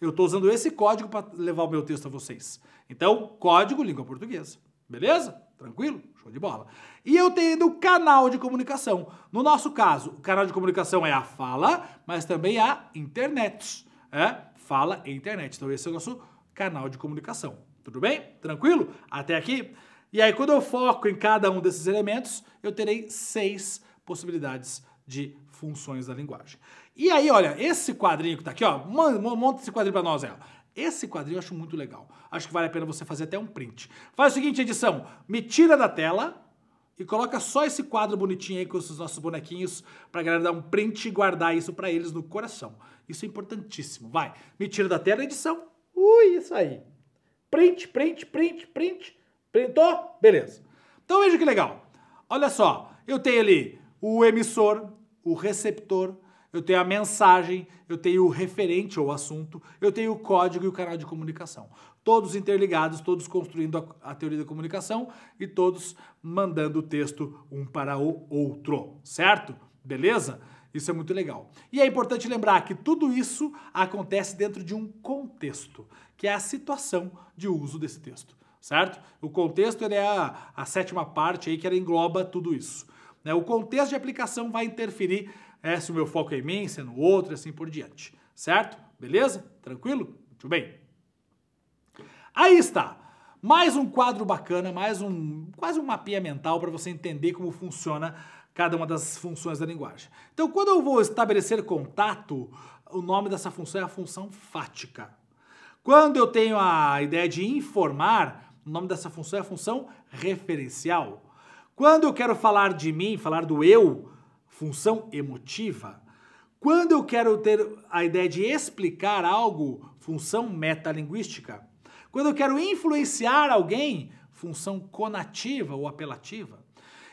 Eu estou usando esse código para levar o meu texto a vocês. Então, código língua portuguesa. Beleza? Tranquilo? Show de bola. E eu tenho o canal de comunicação. No nosso caso, o canal de comunicação é a fala, mas também a internet. É? Fala e internet. Então esse é o nosso canal de comunicação. Tudo bem? Tranquilo? Até aqui? E aí, quando eu foco em cada um desses elementos, eu terei seis possibilidades de funções da linguagem. E aí, olha, esse quadrinho que tá aqui, ó, monta esse quadrinho para nós, ela esse quadrinho eu acho muito legal. Acho que vale a pena você fazer até um print. Faz o seguinte, edição, me tira da tela e coloca só esse quadro bonitinho aí com os nossos bonequinhos pra galera dar um print e guardar isso para eles no coração. Isso é importantíssimo. Vai, me tira da tela, edição. Ui, isso aí. Print, print, print, print. Printou? Beleza. Então veja que legal. Olha só, eu tenho ali o emissor, o receptor, eu tenho a mensagem, eu tenho o referente ou assunto, eu tenho o código e o canal de comunicação. Todos interligados, todos construindo a, a, teoria da comunicação e todos mandando o texto um para o outro, certo? Beleza? Isso é muito legal. E é importante lembrar que tudo isso acontece dentro de um contexto, que é a situação de uso desse texto, certo? O contexto é a, a sétima parte aí que ela engloba tudo isso. Né? O contexto de aplicação vai interferir é se o meu foco é em mim, se é no outro, assim por diante. Certo? Beleza? Tranquilo? Muito bem. Aí está. Mais um quadro bacana, mais um quase um mapinha mental para você entender como funciona cada uma das funções da linguagem. Então, quando eu vou estabelecer contato, o nome dessa função é a função fática. Quando eu tenho a ideia de informar, o nome dessa função é a função referencial. Quando eu quero falar de mim, falar do eu, função emotiva. Quando eu quero ter a ideia de explicar algo, função metalinguística. Quando eu quero influenciar alguém, função conativa ou apelativa.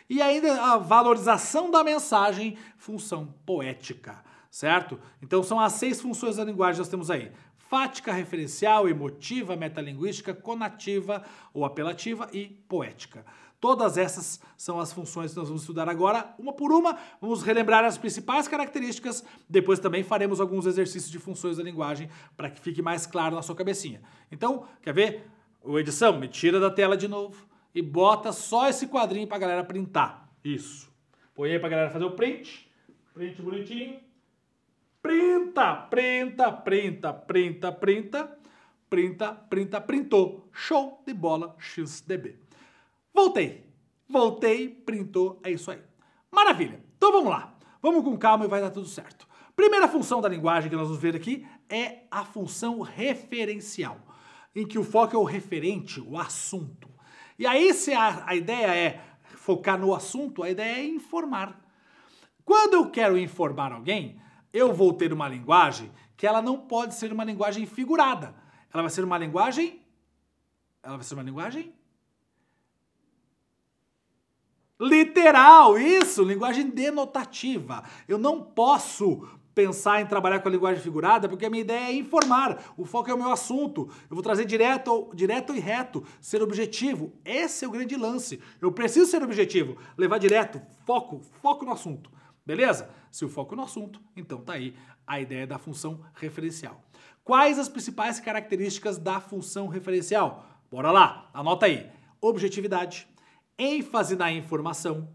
E ainda a valorização da mensagem, função poética, certo? Então são as seis funções da linguagem que nós temos aí. Fática, referencial, emotiva, metalinguística, conativa ou apelativa e poética. Todas essas são as funções que nós vamos estudar agora, uma por uma. Vamos relembrar as principais características. Depois também faremos alguns exercícios de funções da linguagem para que fique mais claro na sua cabecinha. Então, quer ver? O edição, me tira da tela de novo e bota só esse quadrinho para a galera printar. Isso. Põe aí para a galera fazer o print. Print bonitinho. Printa, printa, printa, printa, printa. Printa, printa, printou. Show de bola XDB. Voltei. Voltei, printou, é isso aí. Maravilha. Então vamos lá. Vamos com calma e vai dar tudo certo. Primeira função da linguagem que nós vamos ver aqui é a função referencial, em que o foco é o referente, o assunto. E aí se a, a ideia é focar no assunto, a ideia é informar. Quando eu quero informar alguém, eu vou ter uma linguagem que ela não pode ser uma linguagem figurada. Ela vai ser uma linguagem ela vai ser uma linguagem Literal, isso, linguagem denotativa. Eu não posso pensar em trabalhar com a linguagem figurada, porque a minha ideia é informar, o foco é o meu assunto. Eu vou trazer direto, direto e reto, ser objetivo. Esse é o grande lance. Eu preciso ser objetivo, levar direto, foco, foco no assunto. Beleza? Se o foco é no assunto, então tá aí a ideia da função referencial. Quais as principais características da função referencial? Bora lá, anota aí. Objetividade, ênfase na informação,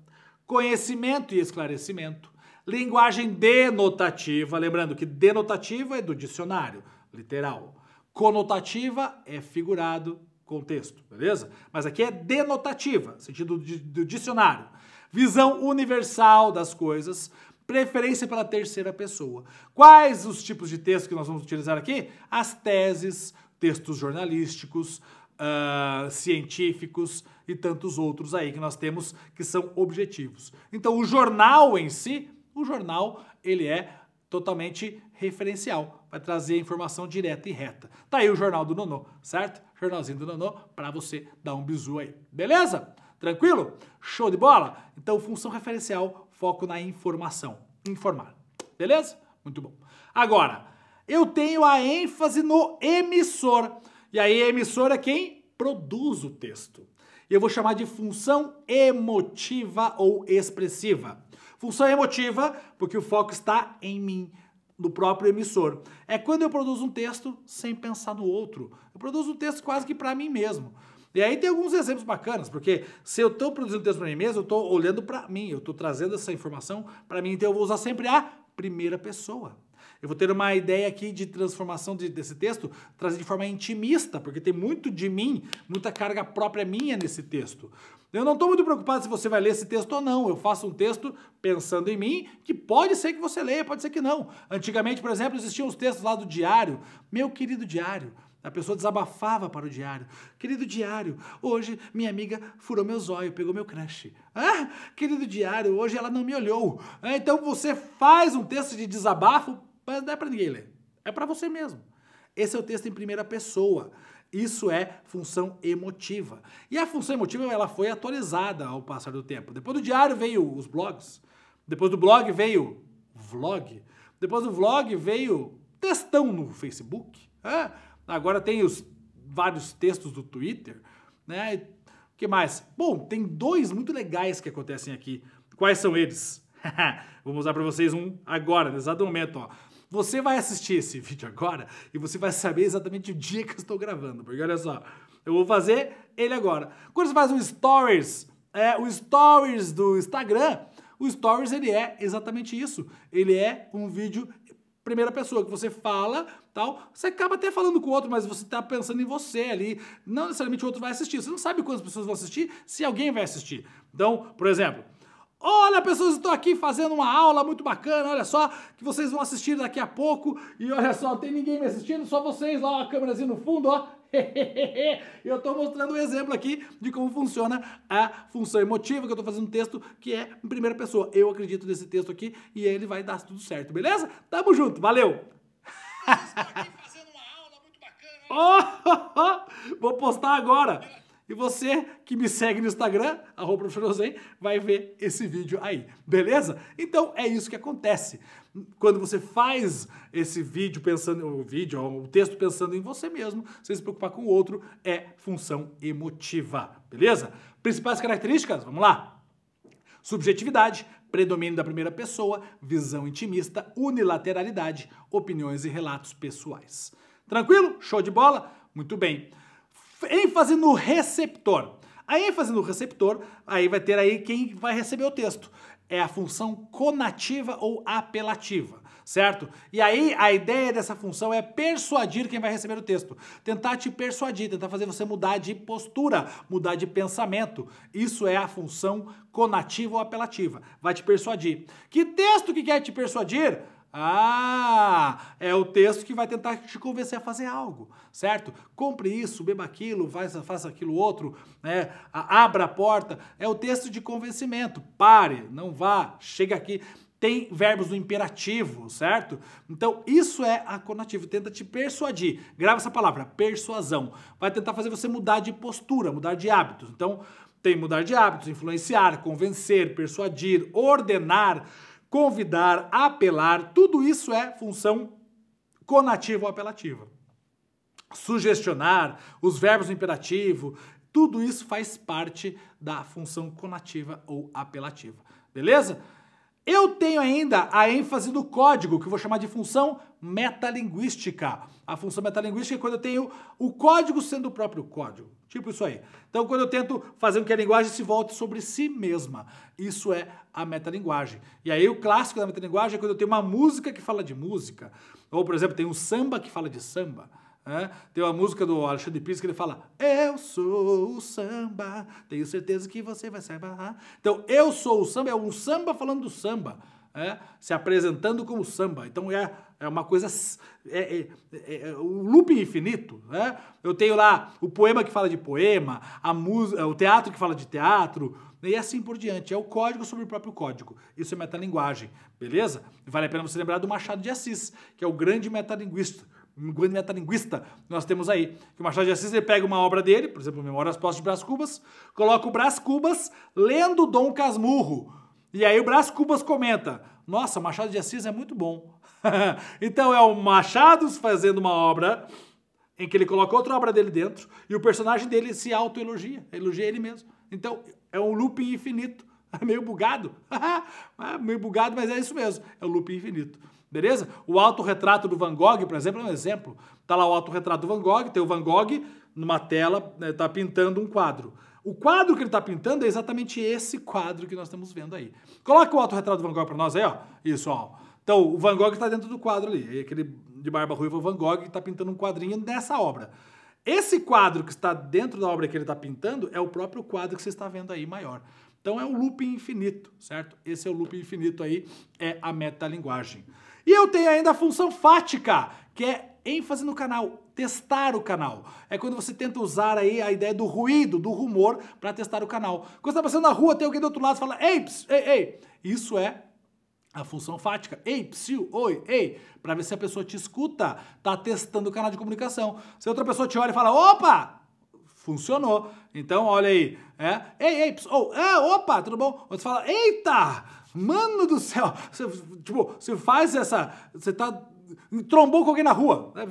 conhecimento e esclarecimento, linguagem denotativa, lembrando que denotativa é do dicionário, literal. Conotativa é figurado, contexto, beleza? Mas aqui é denotativa, sentido do dicionário. Visão universal das coisas, preferência pela terceira pessoa. Quais os tipos de texto que nós vamos utilizar aqui? As teses, textos jornalísticos, uh, científicos, e tantos outros aí que nós temos que são objetivos. Então, o jornal em si, o jornal, ele é totalmente referencial, vai trazer informação direta e reta. Tá aí o jornal do Nonô, certo? Jornalzinho do Nonô para você dar um bizu aí. Beleza? Tranquilo? Show de bola? Então, função referencial, foco na informação, informar. Beleza? Muito bom. Agora, eu tenho a ênfase no emissor. E aí, emissor é quem produz o texto eu vou chamar de função emotiva ou expressiva. Função emotiva, porque o foco está em mim, no próprio emissor. É quando eu produzo um texto sem pensar no outro. Eu produzo um texto quase que para mim mesmo. E aí tem alguns exemplos bacanas, porque se eu estou produzindo texto para mim mesmo, eu estou olhando para mim, eu estou trazendo essa informação para mim, então eu vou usar sempre a primeira pessoa. Eu vou ter uma ideia aqui de transformação de, desse texto, trazer de forma intimista, porque tem muito de mim, muita carga própria minha nesse texto. Eu não estou muito preocupado se você vai ler esse texto ou não. Eu faço um texto pensando em mim, que pode ser que você leia, pode ser que não. Antigamente, por exemplo, existiam os textos lá do diário. Meu querido diário, a pessoa desabafava para o diário. Querido diário, hoje minha amiga furou meu zóio, pegou meu crush. Ah, querido diário, hoje ela não me olhou. Ah, então você faz um texto de desabafo mas não é para ninguém ler. É para você mesmo. Esse é o texto em primeira pessoa. Isso é função emotiva. E a função emotiva ela foi atualizada ao passar do tempo. Depois do diário veio os blogs. Depois do blog veio vlog. Depois do vlog veio textão no Facebook. Né? agora tem os vários textos do Twitter. Né? O que mais? Bom, tem dois muito legais que acontecem aqui. Quais são eles? *laughs* Vou mostrar para vocês um agora, nesse exato momento. Ó. Você vai assistir esse *laughs* vídeo agora e você vai saber exatamente o dia que eu estou gravando, porque olha só, eu vou fazer ele agora. Quando você faz um stories, é, o stories do Instagram, o stories ele é exatamente isso. Ele é um vídeo primeira pessoa que você fala, tal, você acaba até falando com o outro, mas você está pensando em você ali, não necessariamente o outro vai assistir. Você não sabe quantas pessoas vão assistir, se alguém vai assistir. Então, por exemplo, Olha, pessoas, estou aqui fazendo uma aula muito bacana, olha só, que vocês vão assistir daqui a pouco. E olha só, não tem ninguém me assistindo, só vocês lá, a câmerazinha no fundo, ó. *laughs* eu estou mostrando um exemplo aqui de como funciona a função emotiva, que eu estou fazendo um texto que é em primeira pessoa. Eu acredito nesse texto aqui e ele vai dar tudo certo, beleza? Tamo junto, valeu! Estou aqui fazendo uma aula muito bacana. Oh, oh, oh. Vou postar agora. E você que me segue no Instagram, arroba vai ver esse vídeo aí, beleza? Então é isso que acontece. Quando você faz esse vídeo pensando, o vídeo, o texto pensando em você mesmo, sem se preocupar com o outro, é função emotiva, beleza? Principais características, vamos lá. Subjetividade, predomínio da primeira pessoa, visão intimista, unilateralidade, opiniões e relatos pessoais. Tranquilo? Show de bola? Muito bem ênfase no receptor. A ênfase no receptor, aí vai ter aí quem vai receber o texto. É a função conativa ou apelativa, certo? E aí a ideia dessa função é persuadir quem vai receber o texto. Tentar te persuadir, tentar fazer você mudar de postura, mudar de pensamento. Isso é a função conativa ou apelativa. Vai te persuadir. Que texto que quer te persuadir? Ah, é o texto que vai tentar te convencer a fazer algo, certo? Compre isso, beba aquilo, faça, aquilo outro, né? abra a porta. É o texto de convencimento. Pare, não vá, chega aqui. Tem verbos no imperativo, certo? Então, isso é a conativa. Tenta te persuadir. Grava essa palavra, persuasão. Vai tentar fazer você mudar de postura, mudar de hábitos. Então, tem mudar de hábitos, influenciar, convencer, persuadir, ordenar convidar, apelar, tudo isso é função conativa ou apelativa. Sugestionar, os verbos no imperativo, tudo isso faz parte da função conativa ou apelativa. Beleza? Eu tenho ainda a ênfase do código, que eu vou chamar de função metalinguística. A função metalinguística é quando eu tenho o código sendo o próprio código. Tipo isso aí. Então, quando eu tento fazer com que a linguagem se volte sobre si mesma, isso é a metalinguagem. E aí, o clássico da metalinguagem é quando eu tenho uma música que fala de música, ou, por exemplo, tem um samba que fala de samba. Né? Tem uma música do Alexandre Pires que ele fala: Eu sou o samba, tenho certeza que você vai saber. Então, eu sou o samba é um samba falando do samba, né? se apresentando como samba. Então, é é uma coisa. É, é, é, é, um loop infinito. Né? Eu tenho lá o poema que fala de poema, a música, é, o teatro que fala de teatro, e assim por diante. É o código sobre o próprio código. Isso é metalinguagem, beleza? Vale a pena você lembrar do Machado de Assis, que é o grande metalinguista. Um grande metalinguista que nós temos aí. Que o Machado de Assis ele pega uma obra dele, por exemplo, Memórias Postas de Brás Cubas, coloca o Brás Cubas lendo Dom Casmurro. E aí o Brás Cubas comenta: Nossa, Machado de Assis é muito bom. *laughs* então é o Machado fazendo uma obra em que ele coloca outra obra dele dentro e o personagem dele se autoelogia, elogia ele mesmo. Então é um looping infinito, *laughs* é meio bugado, *laughs* é meio bugado, mas é isso mesmo, é um looping infinito. Beleza? O autorretrato do Van Gogh, por exemplo, é um exemplo. Tá lá o autorretrato do Van Gogh, tem o Van Gogh numa tela, né, tá pintando um quadro. O quadro que ele está pintando é exatamente esse quadro que nós estamos vendo aí. Coloca o autorretrato do Van Gogh para nós aí, ó. Isso, ó. Então, o Van Gogh está dentro do quadro ali. Aquele de barba ruiva, o Van Gogh, está pintando um quadrinho dessa obra. Esse quadro que está dentro da obra que ele está pintando é o próprio quadro que você está vendo aí maior. Então é o loop infinito, certo? Esse é o loop infinito aí, é a metalinguagem. E eu tenho ainda a função fática, que é ênfase no canal, testar o canal. É quando você tenta usar aí a ideia do ruído, do rumor, para testar o canal. Quando você está passando na rua, tem alguém do outro lado e fala, ei, ei, ei. Isso é a função fática, ei, psiu, oi, ei, para ver se a pessoa te escuta, tá testando o canal de comunicação. Se outra pessoa te olha e fala, opa, funcionou. Então, olha aí, é, ei, ei, psiu, oh, é, opa, tudo bom? Você fala, eita, mano do céu, você, tipo, você faz essa, você tá trombou com alguém na rua. Né?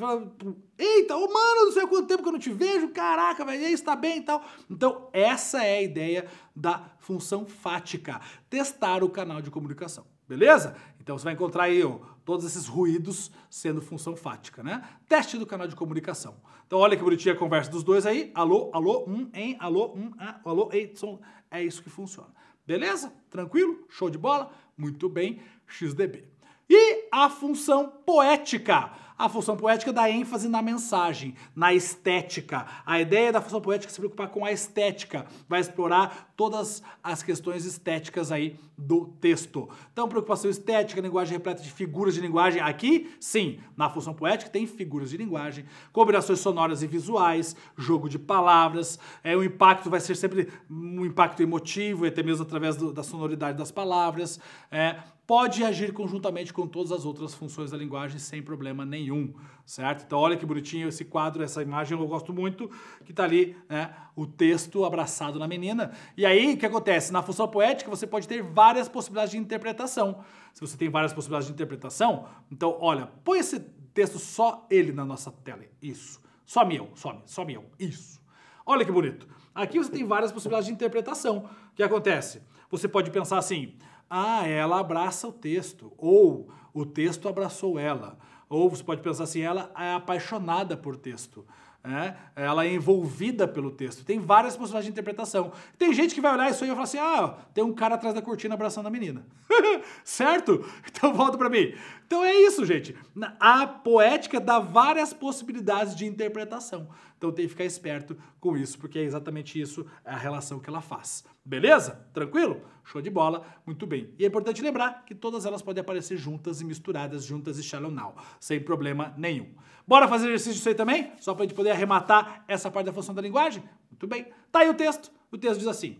Eita, oh, mano, do céu, quanto tempo que eu não te vejo, caraca, velho, está bem e tal. Então, essa é a ideia da função fática: testar o canal de comunicação. Beleza? Então você vai encontrar aí ó, todos esses ruídos sendo função fática, né? Teste do canal de comunicação. Então olha que bonitinha a conversa dos dois aí. Alô, alô, um, em, alô, um, a, alô, Edson. É isso que funciona. Beleza? Tranquilo? Show de bola? Muito bem, XDB. E a função poética. A função poética dá ênfase na mensagem, na estética. A ideia da função poética é se preocupar com a estética, vai explorar todas as questões estéticas aí do texto. Então, preocupação estética, linguagem repleta de figuras de linguagem. Aqui, sim, na função poética tem figuras de linguagem, combinações sonoras e visuais, jogo de palavras. É, o impacto vai ser sempre um impacto emotivo, até mesmo através do, da sonoridade das palavras. É, pode agir conjuntamente com todas as outras funções da linguagem sem problema nenhum, certo? Então olha que bonitinho esse quadro, essa imagem eu gosto muito, que está ali né, o texto abraçado na menina. E aí o que acontece? Na função poética você pode ter várias possibilidades de interpretação. Se você tem várias possibilidades de interpretação, então olha, põe esse texto só ele na nossa tela, isso. Só meu, só, só meu. isso. Olha que bonito. Aqui você tem várias possibilidades de interpretação. O que acontece? Você pode pensar assim, ah, ela abraça o texto, ou o texto abraçou ela. Ou você pode pensar assim, ela é apaixonada por texto. É, ela é envolvida pelo texto. Tem várias possibilidades de interpretação. Tem gente que vai olhar isso aí e vai falar assim: ah, tem um cara atrás da cortina abraçando a menina. *laughs* certo? Então volta para mim. Então é isso, gente. A poética dá várias possibilidades de interpretação. Então tem que ficar esperto com isso, porque é exatamente isso a relação que ela faz. Beleza? Tranquilo? Show de bola, muito bem. E é importante lembrar que todas elas podem aparecer juntas e misturadas, juntas e shallow now, sem problema nenhum. Bora fazer exercício isso aí também? Só para a gente poder arrematar essa parte da função da linguagem? Muito bem. Tá aí o texto. O texto diz assim: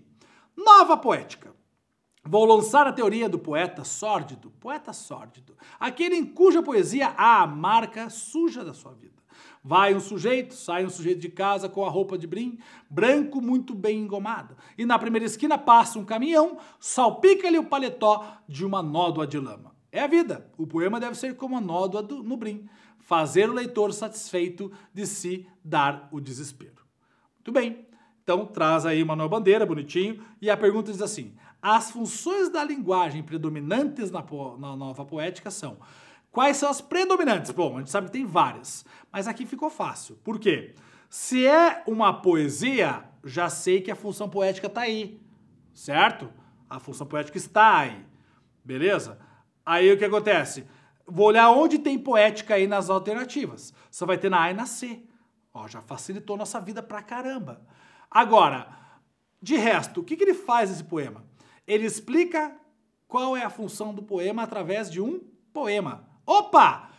Nova poética. Vou lançar a teoria do poeta sórdido, poeta sórdido, aquele em cuja poesia há a marca suja da sua vida. Vai um sujeito, sai um sujeito de casa com a roupa de brim, branco muito bem engomada. E na primeira esquina passa um caminhão, salpica-lhe o paletó de uma nódoa de lama. É a vida. O poema deve ser como a nódoa do, no brim. Fazer o leitor satisfeito de si dar o desespero. Muito bem. Então traz aí uma nova Bandeira, bonitinho. E a pergunta diz assim: As funções da linguagem predominantes na, po na nova poética são Quais são as predominantes? Bom, a gente sabe que tem várias, mas aqui ficou fácil. Por quê? Se é uma poesia, já sei que a função poética está aí, certo? A função poética está aí, beleza? Aí o que acontece? Vou olhar onde tem poética aí nas alternativas. Só vai ter na A e na C. Ó, já facilitou nossa vida pra caramba. Agora, de resto, o que, que ele faz esse poema? Ele explica qual é a função do poema através de um poema. Opa!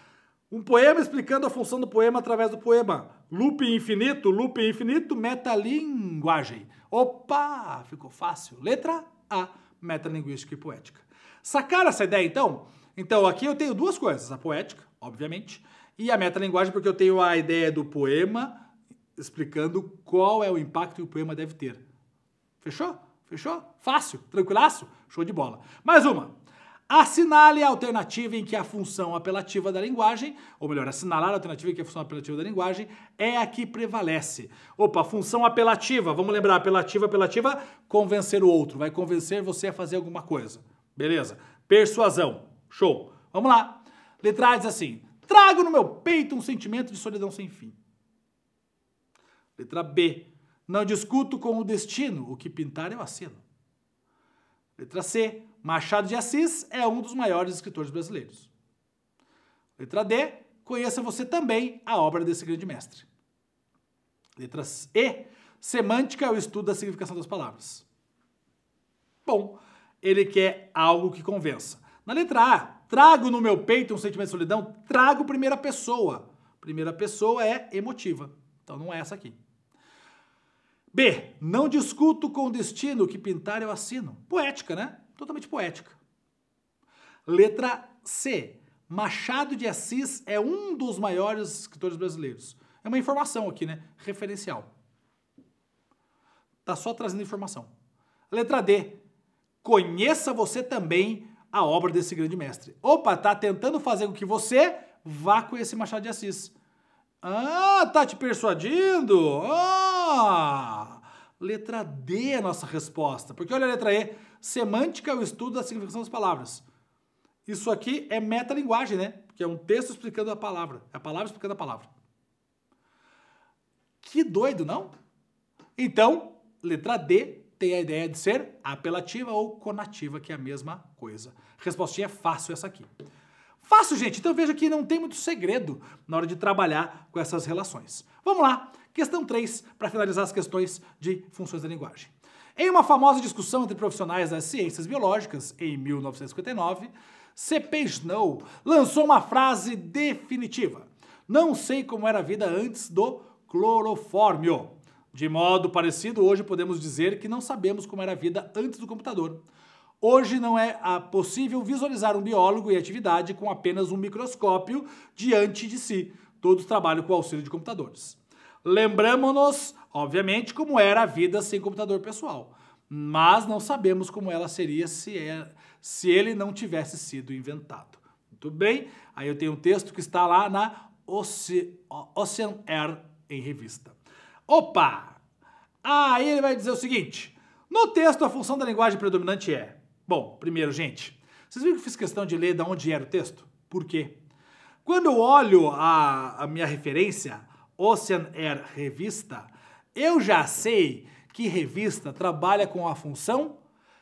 Um poema explicando a função do poema através do poema. Loop infinito, loop infinito, metalinguagem. Opa! Ficou fácil. Letra A, metalinguística e poética. Sacaram essa ideia, então? Então, aqui eu tenho duas coisas. A poética, obviamente, e a metalinguagem, porque eu tenho a ideia do poema explicando qual é o impacto que o poema deve ter. Fechou? Fechou? Fácil? Tranquilaço? Show de bola. Mais uma. Assinale a alternativa em que a função apelativa da linguagem, ou melhor, assinalar a alternativa em que a função apelativa da linguagem é a que prevalece. Opa, função apelativa, vamos lembrar, apelativa, apelativa, convencer o outro, vai convencer você a fazer alguma coisa. Beleza? Persuasão, show. Vamos lá. Letra A diz assim, trago no meu peito um sentimento de solidão sem fim. Letra B, não discuto com o destino, o que pintar eu é assino. Letra C, Machado de Assis é um dos maiores escritores brasileiros. Letra D, conheça você também a obra desse grande mestre. Letra E, semântica é o estudo da significação das palavras. Bom, ele quer algo que convença. Na letra A, trago no meu peito um sentimento de solidão, trago primeira pessoa. Primeira pessoa é emotiva, então não é essa aqui. B, não discuto com o destino que pintar eu assino. Poética, né? Totalmente poética. Letra C. Machado de Assis é um dos maiores escritores brasileiros. É uma informação aqui, né? Referencial. Tá só trazendo informação. Letra D. Conheça você também a obra desse grande mestre. Opa, tá tentando fazer com que você vá conhecer Machado de Assis. Ah, tá te persuadindo? Ah! Letra D é a nossa resposta. Porque olha a letra E Semântica é o estudo da significação das palavras. Isso aqui é metalinguagem, né? Que é um texto explicando a palavra. É a palavra explicando a palavra. Que doido, não? Então, letra D tem a ideia de ser apelativa ou conativa, que é a mesma coisa. Respostinha é fácil essa aqui. Fácil, gente. Então veja que não tem muito segredo na hora de trabalhar com essas relações. Vamos lá. Questão 3, para finalizar as questões de funções da linguagem. Em uma famosa discussão entre profissionais das ciências biológicas, em 1959, C.P. Snow lançou uma frase definitiva. Não sei como era a vida antes do clorofórmio. De modo parecido, hoje podemos dizer que não sabemos como era a vida antes do computador. Hoje não é possível visualizar um biólogo em atividade com apenas um microscópio diante de si. Todos trabalham com auxílio de computadores. Lembramos-nos, obviamente, como era a vida sem computador pessoal, mas não sabemos como ela seria se, é, se ele não tivesse sido inventado. Muito bem, aí eu tenho um texto que está lá na Oce Ocean Air em revista. Opa! Aí ele vai dizer o seguinte: no texto, a função da linguagem predominante é. Bom, primeiro, gente, vocês viram que eu fiz questão de ler de onde era o texto? Por quê? Quando eu olho a, a minha referência, Ocean Air Revista, eu já sei que revista trabalha com a função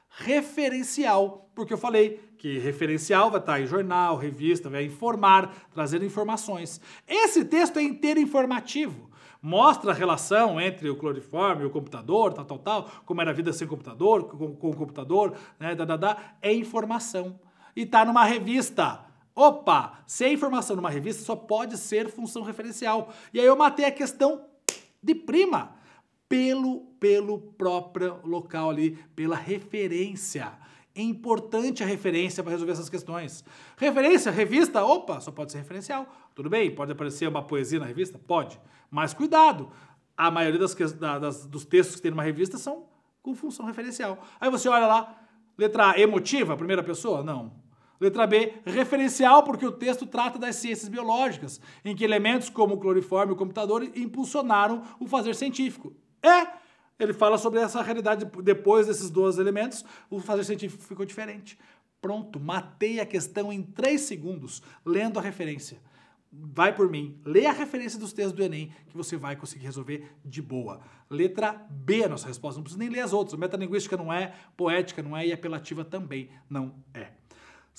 referencial, porque eu falei que referencial vai estar em jornal, revista, vai informar, trazer informações. Esse texto é inteiro informativo. Mostra a relação entre o cloriforme e o computador, tal, tal, tal, como era a vida sem computador, com, com o computador, né, da, da, da, é informação. E tá numa revista Opa, se informação numa revista só pode ser função referencial. E aí eu matei a questão de prima pelo pelo próprio local ali, pela referência. É importante a referência para resolver essas questões. Referência, revista, opa, só pode ser referencial. Tudo bem, pode aparecer uma poesia na revista? Pode. Mas cuidado, a maioria das, das, dos textos que tem numa revista são com função referencial. Aí você olha lá, letra A, emotiva, primeira pessoa? Não. Letra B, referencial, porque o texto trata das ciências biológicas, em que elementos como o cloriforme e o computador impulsionaram o fazer científico. É, ele fala sobre essa realidade depois desses dois elementos, o fazer científico ficou diferente. Pronto, matei a questão em três segundos, lendo a referência. Vai por mim, lê a referência dos textos do Enem, que você vai conseguir resolver de boa. Letra B a nossa resposta, não precisa nem ler as outras. Metalinguística não é, poética não é e apelativa também não é.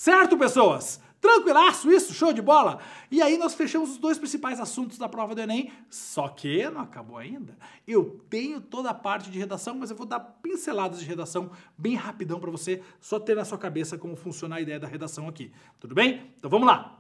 Certo, pessoas? Tranquilaço isso, show de bola? E aí nós fechamos os dois principais assuntos da prova do Enem, só que não acabou ainda. Eu tenho toda a parte de redação, mas eu vou dar pinceladas de redação bem rapidão para você só ter na sua cabeça como funciona a ideia da redação aqui. Tudo bem? Então vamos lá.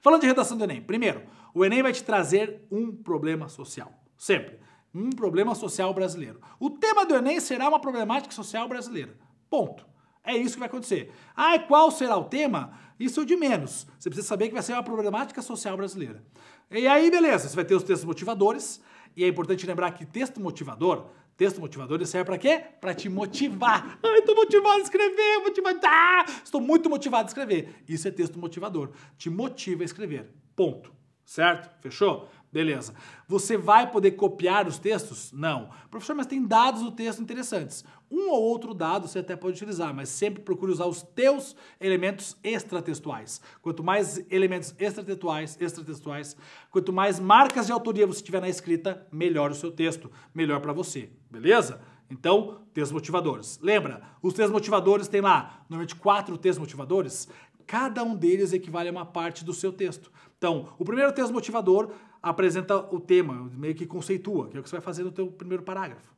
Falando de redação do Enem, primeiro, o Enem vai te trazer um problema social, sempre. Um problema social brasileiro. O tema do Enem será uma problemática social brasileira. Ponto. É isso que vai acontecer. Ah, qual será o tema? Isso é de menos. Você precisa saber que vai ser uma problemática social brasileira. E aí, beleza, você vai ter os textos motivadores. E é importante lembrar que texto motivador, texto motivador, serve para quê? Para te motivar. Ai, ah, estou motivado a escrever, motivado. Ah, estou muito motivado a escrever. Isso é texto motivador. Te motiva a escrever. Ponto. Certo? Fechou? Beleza. Você vai poder copiar os textos? Não. Professor, mas tem dados do texto interessantes. Um ou outro dado você até pode utilizar, mas sempre procure usar os teus elementos extratextuais. Quanto mais elementos extratextuais, extratextuais, quanto mais marcas de autoria você tiver na escrita, melhor o seu texto, melhor para você. Beleza? Então, textos motivadores. Lembra, os textos motivadores tem lá, normalmente quatro textos motivadores, cada um deles equivale a uma parte do seu texto. Então, o primeiro texto motivador apresenta o tema, meio que conceitua, que é o que você vai fazer no teu primeiro parágrafo.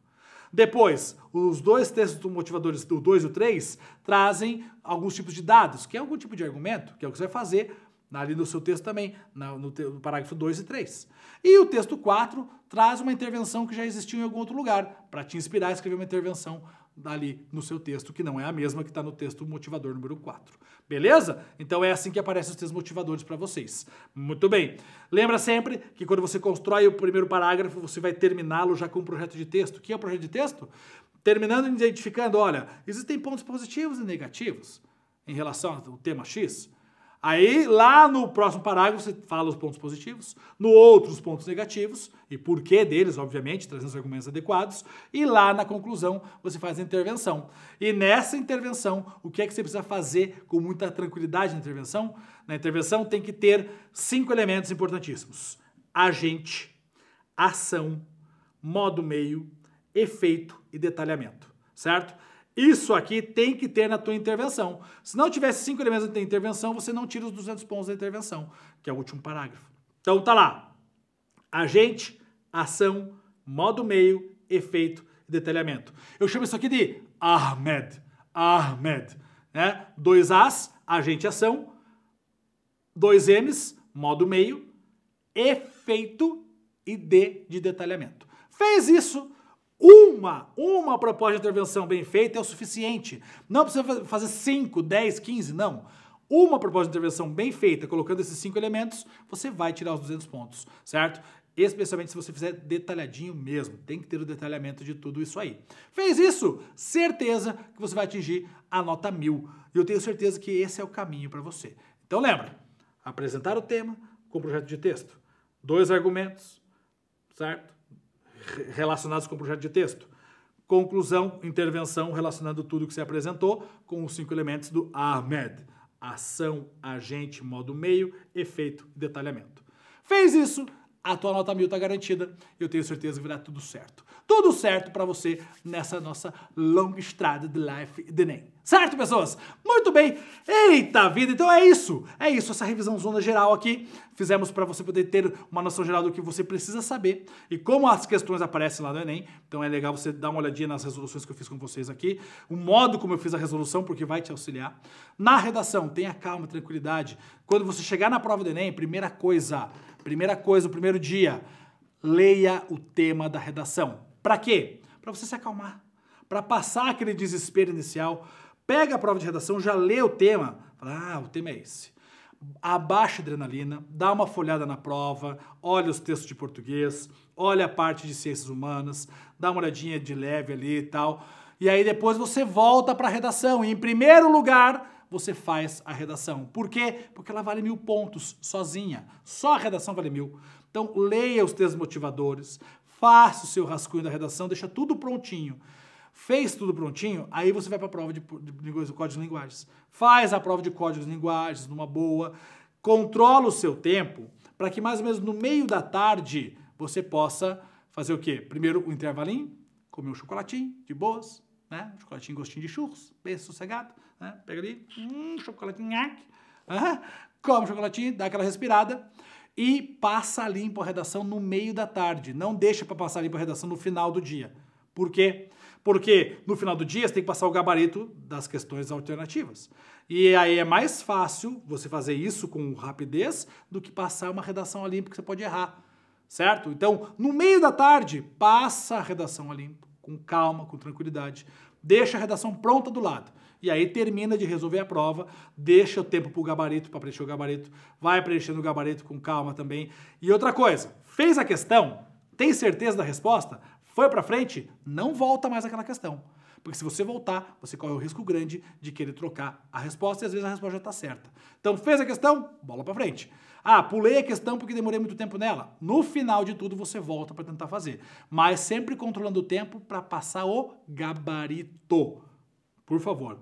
Depois, os dois textos motivadores, o 2 e o 3, trazem alguns tipos de dados, que é algum tipo de argumento, que é o que você vai fazer ali no seu texto também, no, parágrafo 2 e 3. E o texto 4 traz uma intervenção que já existiu em algum outro lugar, para te inspirar a escrever uma intervenção ali no seu texto, que não é a mesma que está no texto motivador número 4. Beleza? Então é assim que aparecem os textos motivadores para vocês. Muito bem. Lembra sempre que quando você constrói o primeiro parágrafo, você vai terminá-lo já com um projeto de texto. O que é o um projeto de texto? Terminando identificando, olha, existem pontos positivos e negativos em relação ao tema X Aí, lá no próximo parágrafo, você fala os pontos positivos, no outro, os pontos negativos, e por que deles, obviamente, trazendo os argumentos adequados, e lá na conclusão, você faz a intervenção. E nessa intervenção, o que é que você precisa fazer com muita tranquilidade na intervenção? Na intervenção tem que ter cinco elementos importantíssimos: agente, ação, modo meio, efeito e detalhamento, certo? Isso aqui tem que ter na tua intervenção. Se não tivesse cinco elementos da intervenção, você não tira os 200 pontos da intervenção, que é o último parágrafo. Então tá lá. Agente, ação, modo meio, efeito e detalhamento. Eu chamo isso aqui de Ahmed. Ahmed. Né? Dois As, agente ação. Dois M's, modo meio. Efeito e D de detalhamento. Fez isso, uma, uma proposta de intervenção bem feita é o suficiente. Não precisa fazer 5, 10, 15, não. Uma proposta de intervenção bem feita, colocando esses cinco elementos, você vai tirar os 200 pontos, certo? especialmente se você fizer detalhadinho mesmo. Tem que ter o detalhamento de tudo isso aí. Fez isso? Certeza que você vai atingir a nota mil. E eu tenho certeza que esse é o caminho para você. Então lembra, apresentar o tema com projeto de texto, dois argumentos, certo? relacionados com o projeto de texto. Conclusão, intervenção, relacionando tudo que se apresentou com os cinco elementos do AMED: Ação, agente, modo meio, efeito detalhamento. Fez isso, a tua nota mil está garantida. Eu tenho certeza que vai dar tudo certo tudo certo para você nessa nossa longa estrada de Life de NEM. Certo, pessoas? Muito bem. Eita vida! Então é isso. É isso, essa revisão zona geral aqui. Fizemos para você poder ter uma noção geral do que você precisa saber e como as questões aparecem lá no Enem. Então é legal você dar uma olhadinha nas resoluções que eu fiz com vocês aqui, o modo como eu fiz a resolução, porque vai te auxiliar. Na redação, tenha calma, tranquilidade. Quando você chegar na prova do Enem, primeira coisa, primeira coisa, o primeiro dia, leia o tema da redação para quê? Para você se acalmar, para passar aquele desespero inicial. Pega a prova de redação, já lê o tema, fala, ah, o tema é esse. Abaixa a adrenalina, dá uma folhada na prova, olha os textos de português, olha a parte de ciências humanas, dá uma olhadinha de leve ali e tal. E aí depois você volta para a redação. E em primeiro lugar, você faz a redação. Por quê? Porque ela vale mil pontos sozinha. Só a redação vale mil. Então leia os textos motivadores, Faça o seu rascunho da redação, deixa tudo prontinho. Fez tudo prontinho, aí você vai para a prova de, de, de códigos de linguagens. Faz a prova de códigos de linguagens numa boa, controla o seu tempo para que mais ou menos no meio da tarde você possa fazer o quê? Primeiro o um intervalinho, comer um chocolatinho de boas, né? Um chocolatinho gostinho de churros, bem sossegado, né? Pega ali, um chocolatinho, ah, come o chocolatinho, dá aquela respirada e passa limpo a redação no meio da tarde. Não deixa para passar limpo a redação no final do dia. Por quê? Porque no final do dia você tem que passar o gabarito das questões alternativas. E aí é mais fácil você fazer isso com rapidez do que passar uma redação a limpo que você pode errar, certo? Então, no meio da tarde, passa a redação a limpo, com calma, com tranquilidade. Deixa a redação pronta do lado. E aí termina de resolver a prova, deixa o tempo para o gabarito, para preencher o gabarito, vai preenchendo o gabarito com calma também. E outra coisa, fez a questão, tem certeza da resposta, foi para frente, não volta mais aquela questão. Porque se você voltar, você corre o risco grande de querer trocar a resposta e às vezes a resposta já está certa. Então fez a questão, bola para frente. Ah, pulei a questão porque demorei muito tempo nela. No final de tudo você volta para tentar fazer, mas sempre controlando o tempo para passar o gabarito. Por favor,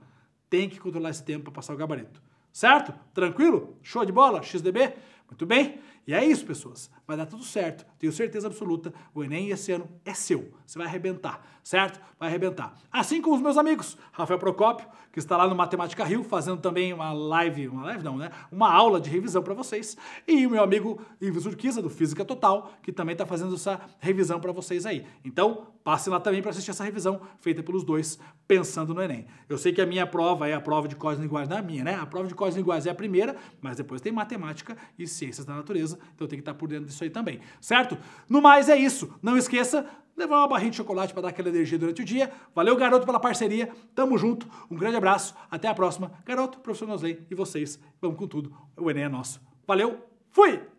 tem que controlar esse tempo para passar o gabarito. Certo? Tranquilo? Show de bola? XDB? Muito bem. E é isso, pessoas. Vai dar tudo certo. Tenho certeza absoluta. O Enem esse ano é seu. Você vai arrebentar, certo? Vai arrebentar. Assim como os meus amigos, Rafael Procópio, que está lá no Matemática Rio, fazendo também uma live, uma live não, né? Uma aula de revisão para vocês. E o meu amigo Ives Urquiza, do Física Total, que também está fazendo essa revisão para vocês aí. Então, passe lá também para assistir essa revisão feita pelos dois, pensando no Enem. Eu sei que a minha prova é a prova de códigos linguagens, não é a minha, né? A prova de códigos linguagens é a primeira, mas depois tem matemática e ciências da natureza então tem que estar por dentro disso aí também, certo? No mais é isso. Não esqueça, levar uma barrinha de chocolate para dar aquela energia durante o dia. Valeu, garoto, pela parceria. Tamo junto. Um grande abraço. Até a próxima. Garoto, professor Nosley e vocês. Vamos com tudo. O Enem é nosso. Valeu. Fui!